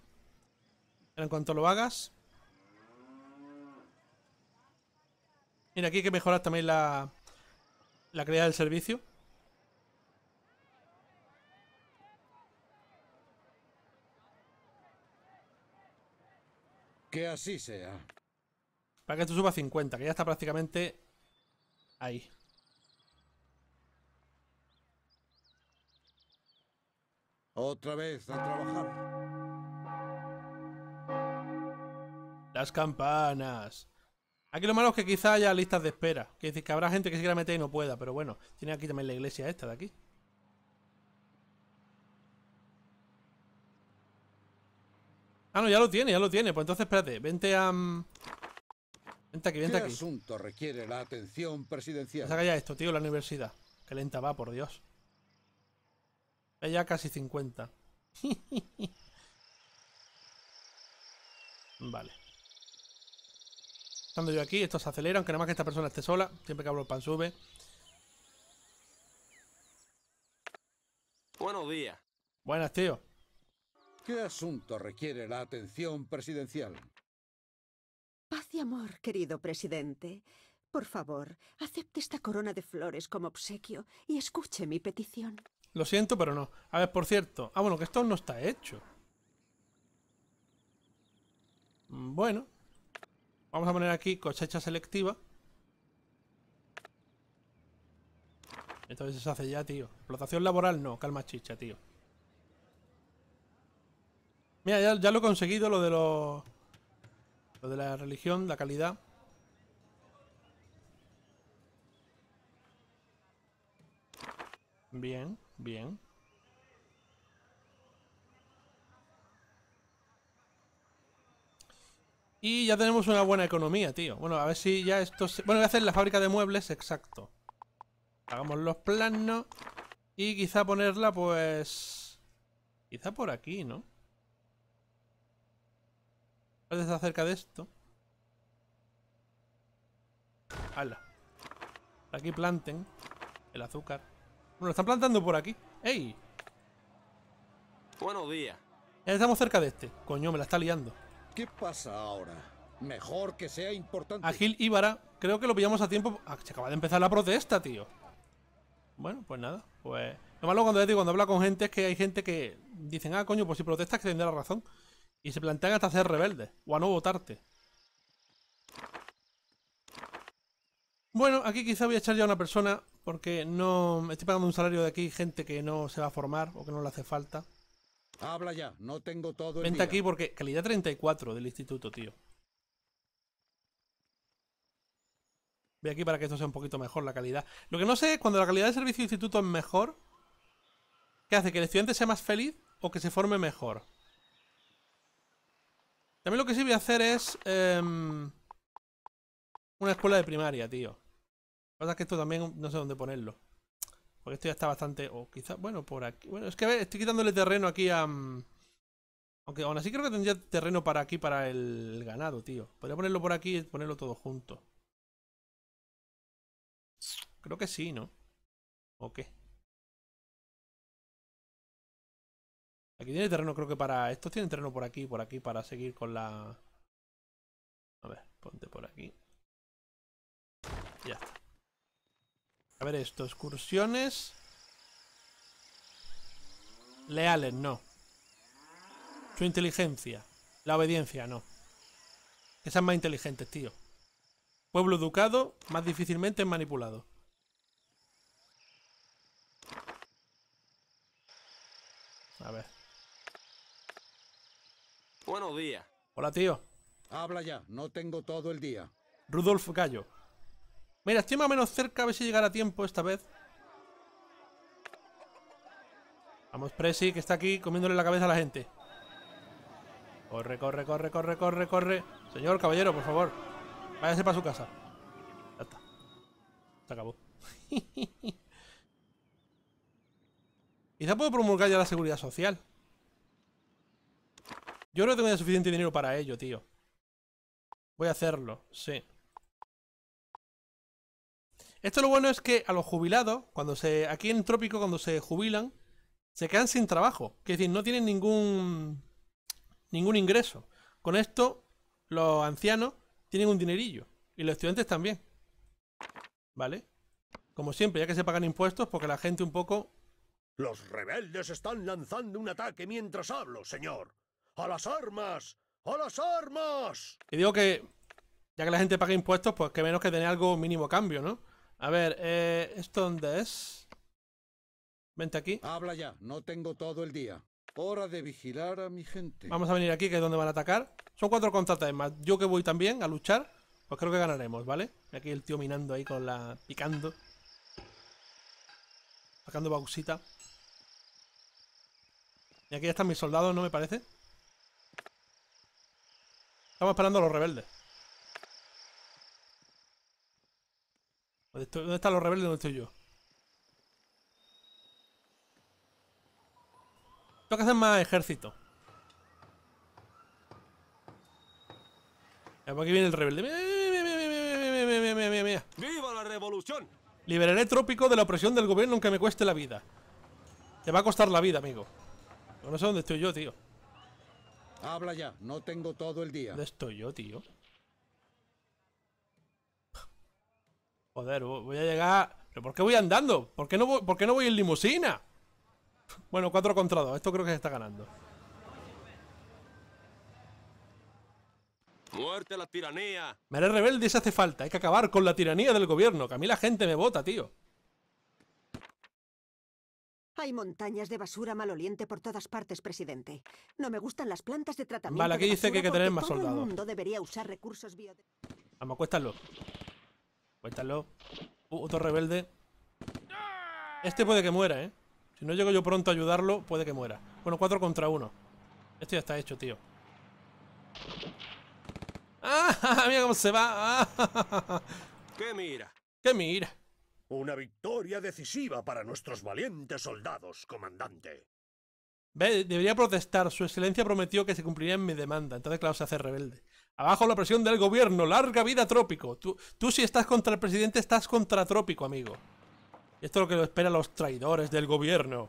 en cuanto lo hagas... Mira, aquí que mejorar también la, la calidad del servicio. Que así sea. Para que esto suba 50, que ya está prácticamente ahí. Otra vez a trabajar. Las campanas. Aquí lo malo es que quizá haya listas de espera. Que decir que habrá gente que se quiera meter y no pueda, pero bueno, tiene aquí también la iglesia esta de aquí. Ah, no, ya lo tiene, ya lo tiene. Pues entonces, espérate, vente a... Mm, vente aquí, vente aquí. asunto requiere la atención presidencial? Saca ya esto, tío, la universidad. Qué lenta va, por Dios. Ya casi 50. vale. Estando yo aquí, esto se acelera, aunque nada más que esta persona esté sola. Siempre que hablo el pan sube. Buenos días. Buenas, tío. ¿Qué asunto requiere la atención presidencial? Paz y amor, querido presidente. Por favor, acepte esta corona de flores como obsequio y escuche mi petición. Lo siento, pero no. A ver, por cierto. Ah, bueno, que esto no está hecho. Mm, bueno. Vamos a poner aquí cosecha selectiva. Entonces se hace ya, tío. Explotación laboral no, calma chicha, tío. Mira, ya, lo he conseguido, lo de los... Lo de la religión, la calidad. Bien. Bien. Y ya tenemos una buena economía, tío. Bueno, a ver si ya esto se... Bueno, voy a hacer la fábrica de muebles, exacto. Hagamos los planos. Y quizá ponerla, pues... Quizá por aquí, ¿no? si acerca acerca de esto. Hala. Aquí planten el azúcar. Lo están plantando por aquí. ¡Ey! Buenos días. estamos cerca de este. Coño, me la está liando. ¿Qué pasa ahora? Mejor que sea importante. Ágil Íbara, creo que lo pillamos a tiempo. Ah, se acaba de empezar la protesta, tío. Bueno, pues nada. Pues. Lo malo cuando, digo, cuando habla con gente es que hay gente que dicen, ah, coño, pues si protestas que tendrá la razón. Y se plantean hasta ser rebeldes o a no votarte. Bueno, aquí quizá voy a echar ya a una persona porque no estoy pagando un salario de aquí gente que no se va a formar o que no le hace falta. Habla ya, no tengo todo el Vente aquí porque calidad 34 del instituto, tío. Voy aquí para que esto sea un poquito mejor la calidad. Lo que no sé es cuando la calidad de servicio de instituto es mejor, ¿qué hace? ¿Que el estudiante sea más feliz o que se forme mejor? También lo que sí voy a hacer es... Eh, una escuela de primaria, tío. Lo que pasa es que esto también no sé dónde ponerlo. Porque esto ya está bastante... O quizás, bueno, por aquí... Bueno, es que a estoy quitándole terreno aquí a... Mm, aunque aún así creo que tendría terreno para aquí, para el ganado, tío. Podría ponerlo por aquí y ponerlo todo junto. Creo que sí, ¿no? ¿O qué? Aquí tiene terreno, creo que para... Estos tienen terreno por aquí, por aquí, para seguir con la... A ver, ponte por aquí. Ya A ver esto, excursiones... Leales, no. Su inteligencia. La obediencia, no. Esas más inteligentes, tío. Pueblo educado, más difícilmente manipulado. A ver. Buenos días. Hola, tío. Habla ya, no tengo todo el día. Rudolf Gallo. Mira, estoy más o menos cerca, a ver si llegará a tiempo esta vez. Vamos, Presi, que está aquí comiéndole la cabeza a la gente. Corre, corre, corre, corre, corre, corre. Señor caballero, por favor. Váyase para su casa. Ya está. Se acabó. Quizá puedo promulgar ya la seguridad social. Yo no tengo ya suficiente dinero para ello, tío. Voy a hacerlo, sí. Esto lo bueno es que a los jubilados, cuando se aquí en trópico, cuando se jubilan, se quedan sin trabajo. Es decir, no tienen ningún, ningún ingreso. Con esto, los ancianos tienen un dinerillo. Y los estudiantes también. ¿Vale? Como siempre, ya que se pagan impuestos, porque la gente un poco... Los rebeldes están lanzando un ataque mientras hablo, señor. ¡A las armas! ¡A las armas! Y digo que, ya que la gente paga impuestos, pues que menos que tener algo mínimo cambio, ¿no? A ver, eh, ¿esto dónde es? Vente aquí. Habla ya, no tengo todo el día. Hora de vigilar a mi gente. Vamos a venir aquí, que es donde van a atacar. Son cuatro contratas más. Yo que voy también a luchar, pues creo que ganaremos, ¿vale? Aquí el tío minando ahí con la... picando. Sacando bauxita. Y aquí ya están mis soldados, ¿no me parece? Estamos esperando a los rebeldes. ¿Dónde, están los rebeldes? ¿Dónde estoy yo? Tengo que hacer más ejército. Aquí viene el rebelde. ¡Viva la revolución! Liberaré trópico de la opresión del gobierno aunque me cueste la vida. Te va a costar la vida, amigo. No sé dónde estoy yo, tío. Habla ya, no tengo todo el día. ¿Dónde estoy yo, tío? Joder, voy a llegar... ¿Pero por qué voy andando? ¿Por qué no voy, no voy en limusina? Bueno, 4 contra 2. Esto creo que se está ganando. ¡Muerte la tiranía! Me haré rebelde se hace falta. Hay que acabar con la tiranía del gobierno, que a mí la gente me vota, tío. Hay montañas de basura maloliente por todas partes, presidente. No me gustan las plantas de tratamiento Vale, aquí dice que hay que tener más soldados. debería usar recursos Vamos, acuéstalo. Cuéntalo. Uh, otro rebelde. Este puede que muera, ¿eh? Si no llego yo pronto a ayudarlo, puede que muera. Bueno, cuatro contra uno. Esto ya está hecho, tío. ¡Ah! Mira cómo se va. Ah, ¿Qué mira? ¿Qué mira? Una victoria decisiva para nuestros valientes soldados, comandante. Ve, debería protestar. Su excelencia prometió que se cumpliría en mi demanda. Entonces, claro, se hace rebelde. Abajo la presión del gobierno. Larga vida Trópico. Tú, tú si estás contra el presidente, estás contra Trópico, amigo. Esto es lo que lo esperan los traidores del gobierno.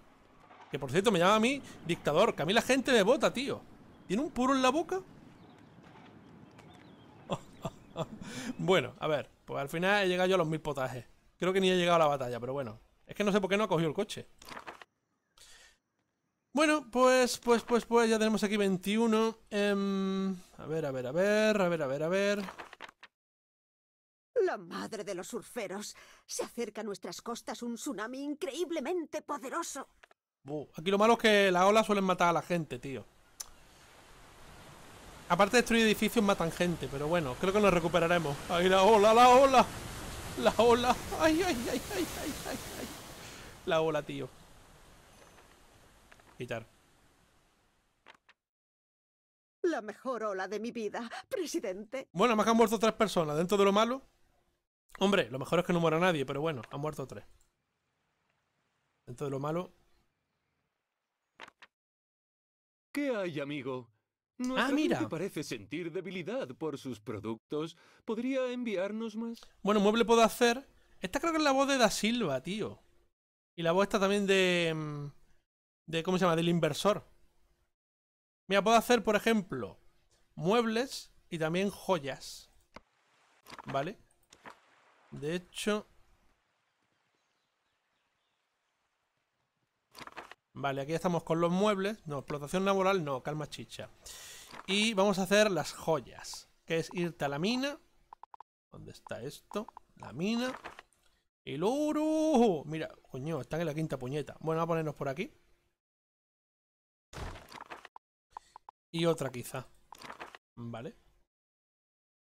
Que por cierto me llama a mí dictador. Que a mí la gente me vota, tío. ¿Tiene un puro en la boca? bueno, a ver. Pues al final he llegado yo a los mil potajes. Creo que ni he llegado a la batalla, pero bueno. Es que no sé por qué no ha cogido el coche. Bueno, pues, pues, pues, pues, ya tenemos aquí 21. Em, a ver, a ver, a ver, a ver, a ver, a ver. La madre de los surferos. Se acerca a nuestras costas un tsunami increíblemente poderoso. aquí lo malo es que las olas suelen matar a la gente, tío. Aparte de destruir edificios, matan gente, pero bueno, creo que nos recuperaremos. ¡Ay, la ola, la ola! ¡La ola! ay, ay, ay, ay, ay! ay! La ola, tío. La mejor ola de mi vida, presidente. Bueno, más que han muerto tres personas. Dentro de lo malo. Hombre, lo mejor es que no muera nadie, pero bueno, han muerto tres. Dentro de lo malo. ¿Qué hay, amigo? ah, mira. parece sentir debilidad por sus productos. ¿Podría enviarnos más? Bueno, mueble puedo hacer. Esta creo que es la voz de Da Silva, tío. Y la voz esta también de... Mm, de ¿cómo se llama? del inversor. Mira, puedo hacer, por ejemplo, muebles y también joyas. ¿Vale? De hecho... Vale, aquí estamos con los muebles. No, explotación laboral, no, calma chicha. Y vamos a hacer las joyas, que es irte a la mina. ¿Dónde está esto? La mina. El oro. Mira, coño, están en la quinta puñeta. Bueno, vamos a ponernos por aquí. Y otra quizá. Vale.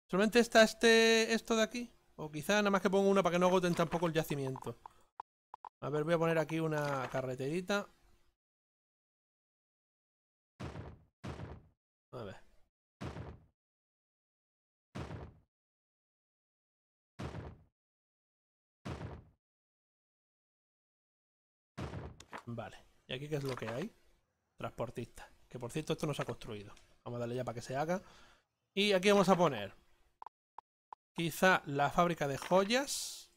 ¿Solamente está este, esto de aquí? O quizá nada más que pongo una para que no agoten tampoco el yacimiento. A ver, voy a poner aquí una carreterita. A ver. Vale. ¿Y aquí qué es lo que hay? Transportista. Que por cierto, esto no se ha construido. Vamos a darle ya para que se haga. Y aquí vamos a poner quizá la fábrica de joyas.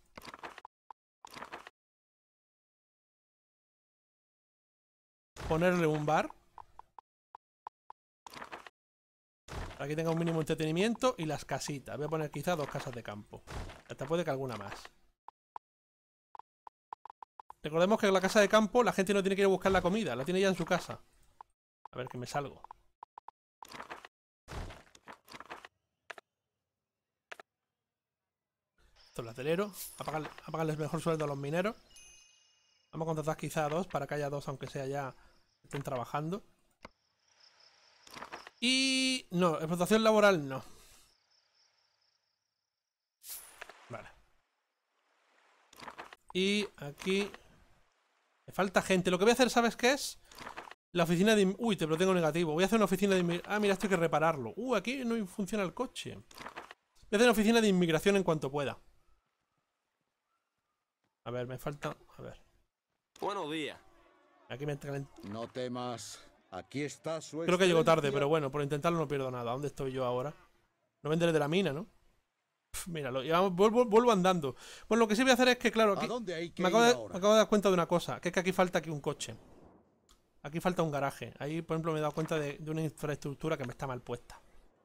Ponerle un bar. Para que tenga un mínimo entretenimiento y las casitas. Voy a poner quizá dos casas de campo. Hasta puede que alguna más. Recordemos que en la casa de campo la gente no tiene que ir a buscar la comida, la tiene ya en su casa. A ver que me salgo. Esto es latelero. Apagar, apagarles mejor sueldo a los mineros. Vamos a contratar quizá dos para que haya dos, aunque sea ya estén trabajando. Y... No, explotación laboral no. Vale. Y aquí... Me falta gente. Lo que voy a hacer, ¿sabes qué es? La oficina de... Uy, te lo tengo negativo. Voy a hacer una oficina de... Ah, mira, esto hay que repararlo. Uh, aquí no funciona el coche. Voy a hacer una oficina de inmigración en cuanto pueda. A ver, me falta... A ver. Buenos días. Aquí me No temas. Aquí está su Creo que llego tarde, pero bueno, por intentarlo no pierdo nada. ¿Dónde estoy yo ahora? No venderé de la mina, ¿no? míralo, vuelvo, vuelvo, andando. Bueno, lo que sí voy a hacer es que, claro, aquí... me, acabo de, me acabo de dar cuenta de una cosa, que es que aquí falta aquí un coche. Aquí falta un garaje. Ahí, por ejemplo, me he dado cuenta de, una infraestructura que me está mal puesta.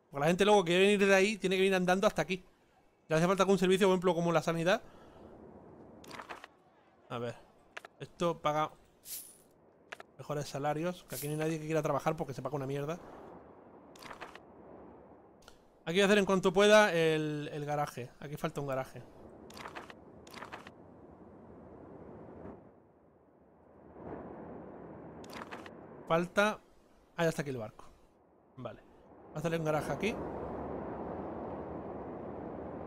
Porque la gente luego que quiere venir de ahí tiene que venir andando hasta aquí. Le hace falta algún servicio, por ejemplo, como la sanidad. A ver. Esto paga mejores salarios. Que aquí no hay nadie que quiera trabajar porque se paga una mierda. Aquí voy a hacer en cuanto pueda el garaje. Aquí falta un garaje. falta... Ah, ya está aquí el barco. Vale. Vamos a hacerle un garaje aquí.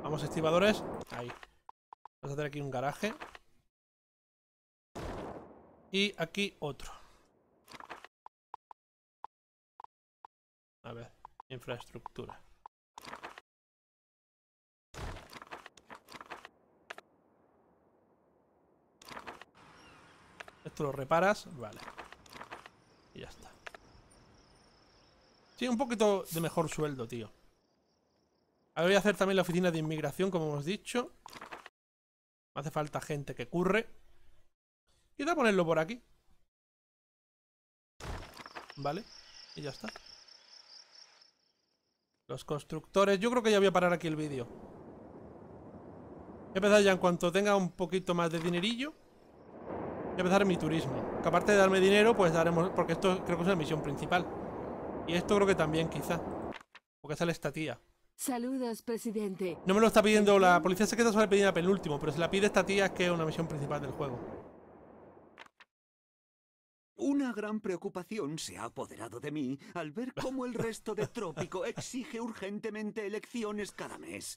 Vamos, estibadores. Ahí. Vamos a hacer aquí un garaje. Y aquí otro. A ver, infraestructura. Esto lo reparas, vale. Y ya está. Sí, un poquito de mejor sueldo, tío. Ahora voy a hacer también la oficina de inmigración, como hemos dicho. hace falta gente que curre. a ponerlo por aquí. Vale. Y ya está. Los constructores. Yo creo que ya voy a parar aquí el vídeo. Voy ya en cuanto tenga un poquito más de dinerillo. Voy a empezar mi turismo. Que aparte de darme dinero, pues daremos... Porque esto creo que es la misión principal. Y esto creo que también, quizá. Porque sale esta tía. Saludos, presidente. No me lo está pidiendo la policía secreta, suele pide a penúltimo, pero si la pide esta tía es que es una misión principal del juego. Una gran preocupación se ha apoderado de mí al ver cómo el resto de Trópico exige urgentemente elecciones cada mes.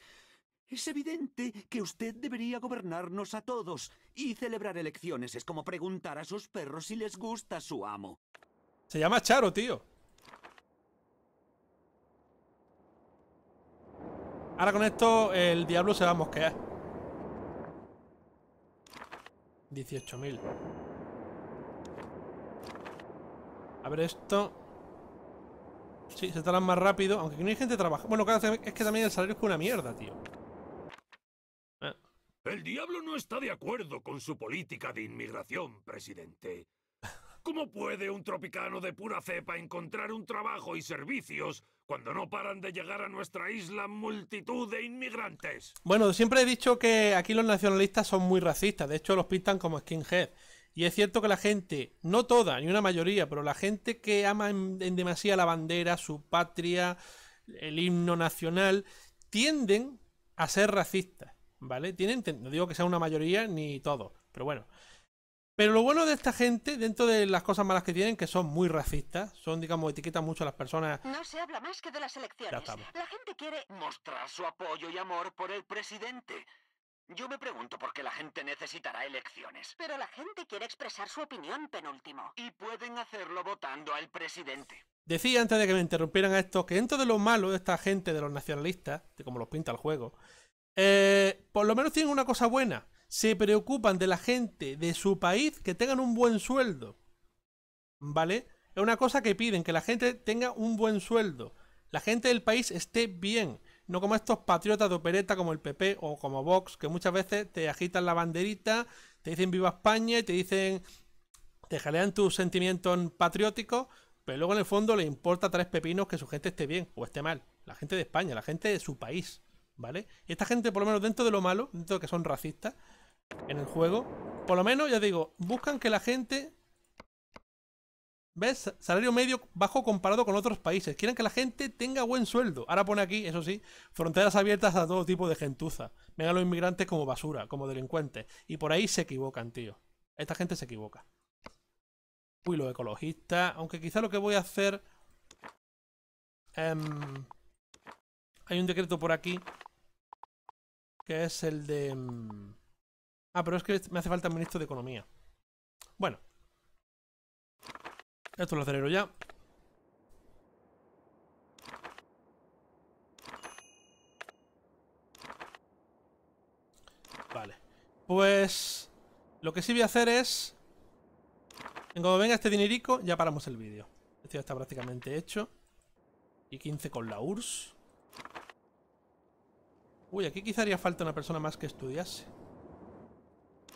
Es evidente que usted debería gobernarnos a todos. Y celebrar elecciones es como preguntar a sus perros si les gusta su amo. Se llama Charo, tío. Ahora con esto el diablo se va a mosquear. 18.000. A ver esto. Sí, se talan más rápido. Aunque no hay gente trabajando. Bueno, es que también el salario es una mierda, tío. El diablo no está de acuerdo con su política de inmigración, presidente. ¿Cómo puede un tropicano de pura cepa encontrar un trabajo y servicios cuando no paran de llegar a nuestra isla multitud de inmigrantes? Bueno, siempre he dicho que aquí los nacionalistas son muy racistas, de hecho los pintan como skinhead. Y es cierto que la gente, no toda, ni una mayoría, pero la gente que ama en, en demasía la bandera, su patria, el himno nacional, tienden a ser racistas. ¿vale? Tienen, no digo que sea una mayoría ni todo, pero bueno. Pero lo bueno de esta gente, dentro de las cosas malas que tienen, que son muy racistas, son, digamos, etiquetan mucho a las personas. No se habla más que de las elecciones. La gente quiere mostrar su apoyo y amor por el presidente. Yo me pregunto por qué la gente necesitará elecciones. Pero la gente quiere expresar su opinión penúltimo. Y pueden hacerlo votando al presidente. Decía antes de que me interrumpieran a esto que dentro de lo malo de esta gente, de los nacionalistas, de como los pinta el juego, eh, por lo menos tienen una cosa buena. Se preocupan de la gente de su país que tengan un buen sueldo. ¿Vale? Es una cosa que piden, que la gente tenga un buen sueldo. La gente del país esté bien. No como estos patriotas de opereta como el PP o como Vox, que muchas veces te agitan la banderita, te dicen viva España y te dicen. te jalean tus sentimientos patrióticos, pero luego en el fondo le importa tres pepinos que su gente esté bien o esté mal. La gente de España, la gente de su país. ¿vale? Y esta gente, por lo menos dentro de lo malo, dentro de que son racistas en el juego, por lo menos, ya digo, buscan que la gente... ¿Ves? Salario medio bajo comparado con otros países. Quieren que la gente tenga buen sueldo. Ahora pone aquí, eso sí, fronteras abiertas a todo tipo de gentuza. Ven los inmigrantes como basura, como delincuentes. Y por ahí se equivocan, tío. Esta gente se equivoca. Uy, los ecologistas. Aunque quizá lo que voy a hacer... Em, hay un decreto por aquí que es el de... Mm, ah, pero es que me hace falta el ministro de Economía. Bueno. Esto lo acelero ya. Vale. Pues... Lo que sí voy a hacer es... Cuando venga este dinerico, ya paramos el vídeo. Esto ya está prácticamente hecho. Y 15 con la URSS. Uy, aquí quizá haría falta una persona más que estudiase.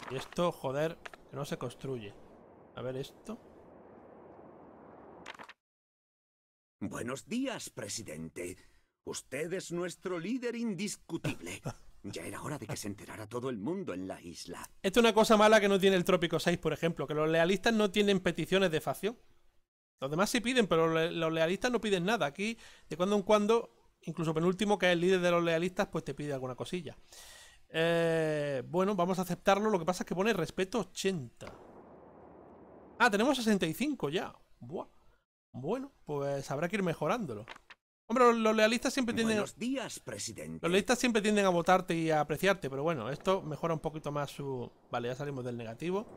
Y esto, joder, que no se construye. A ver esto. Buenos días, presidente. Usted es nuestro líder indiscutible. Ya era hora de que se enterara todo el mundo en la isla. Esto es una cosa mala que no tiene el Trópico 6, por ejemplo, que los lealistas no tienen peticiones de facción. Los demás sí piden, pero los lealistas no piden nada. Aquí, de cuando en cuando, incluso penúltimo, que es el líder de los lealistas, pues te pide alguna cosilla. Eh, bueno, vamos a aceptarlo. Lo que pasa es que pone respeto 80. Ah, tenemos 65 ya. Buah. Bueno, pues habrá que ir mejorándolo. Hombre, los, lealistas siempre tienden... Buenos días, presidente. Los lealistas siempre tienden a votarte y a apreciarte, pero bueno, esto mejora un poquito más su... Vale, ya salimos del negativo.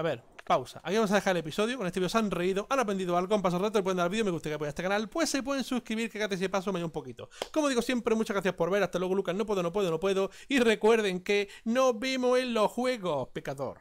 A ver, pausa. Aquí vamos a dejar el episodio. Con este video se han reído, han aprendido algo, han pasado rato, le pueden dar al vídeo, me gusta que apoye este canal. Pues se pueden suscribir, que cada si paso me un poquito. Como digo siempre, muchas gracias por ver. Hasta luego, Lucas. No puedo, no puedo, no puedo. Y recuerden que nos vemos en los juegos, pecador.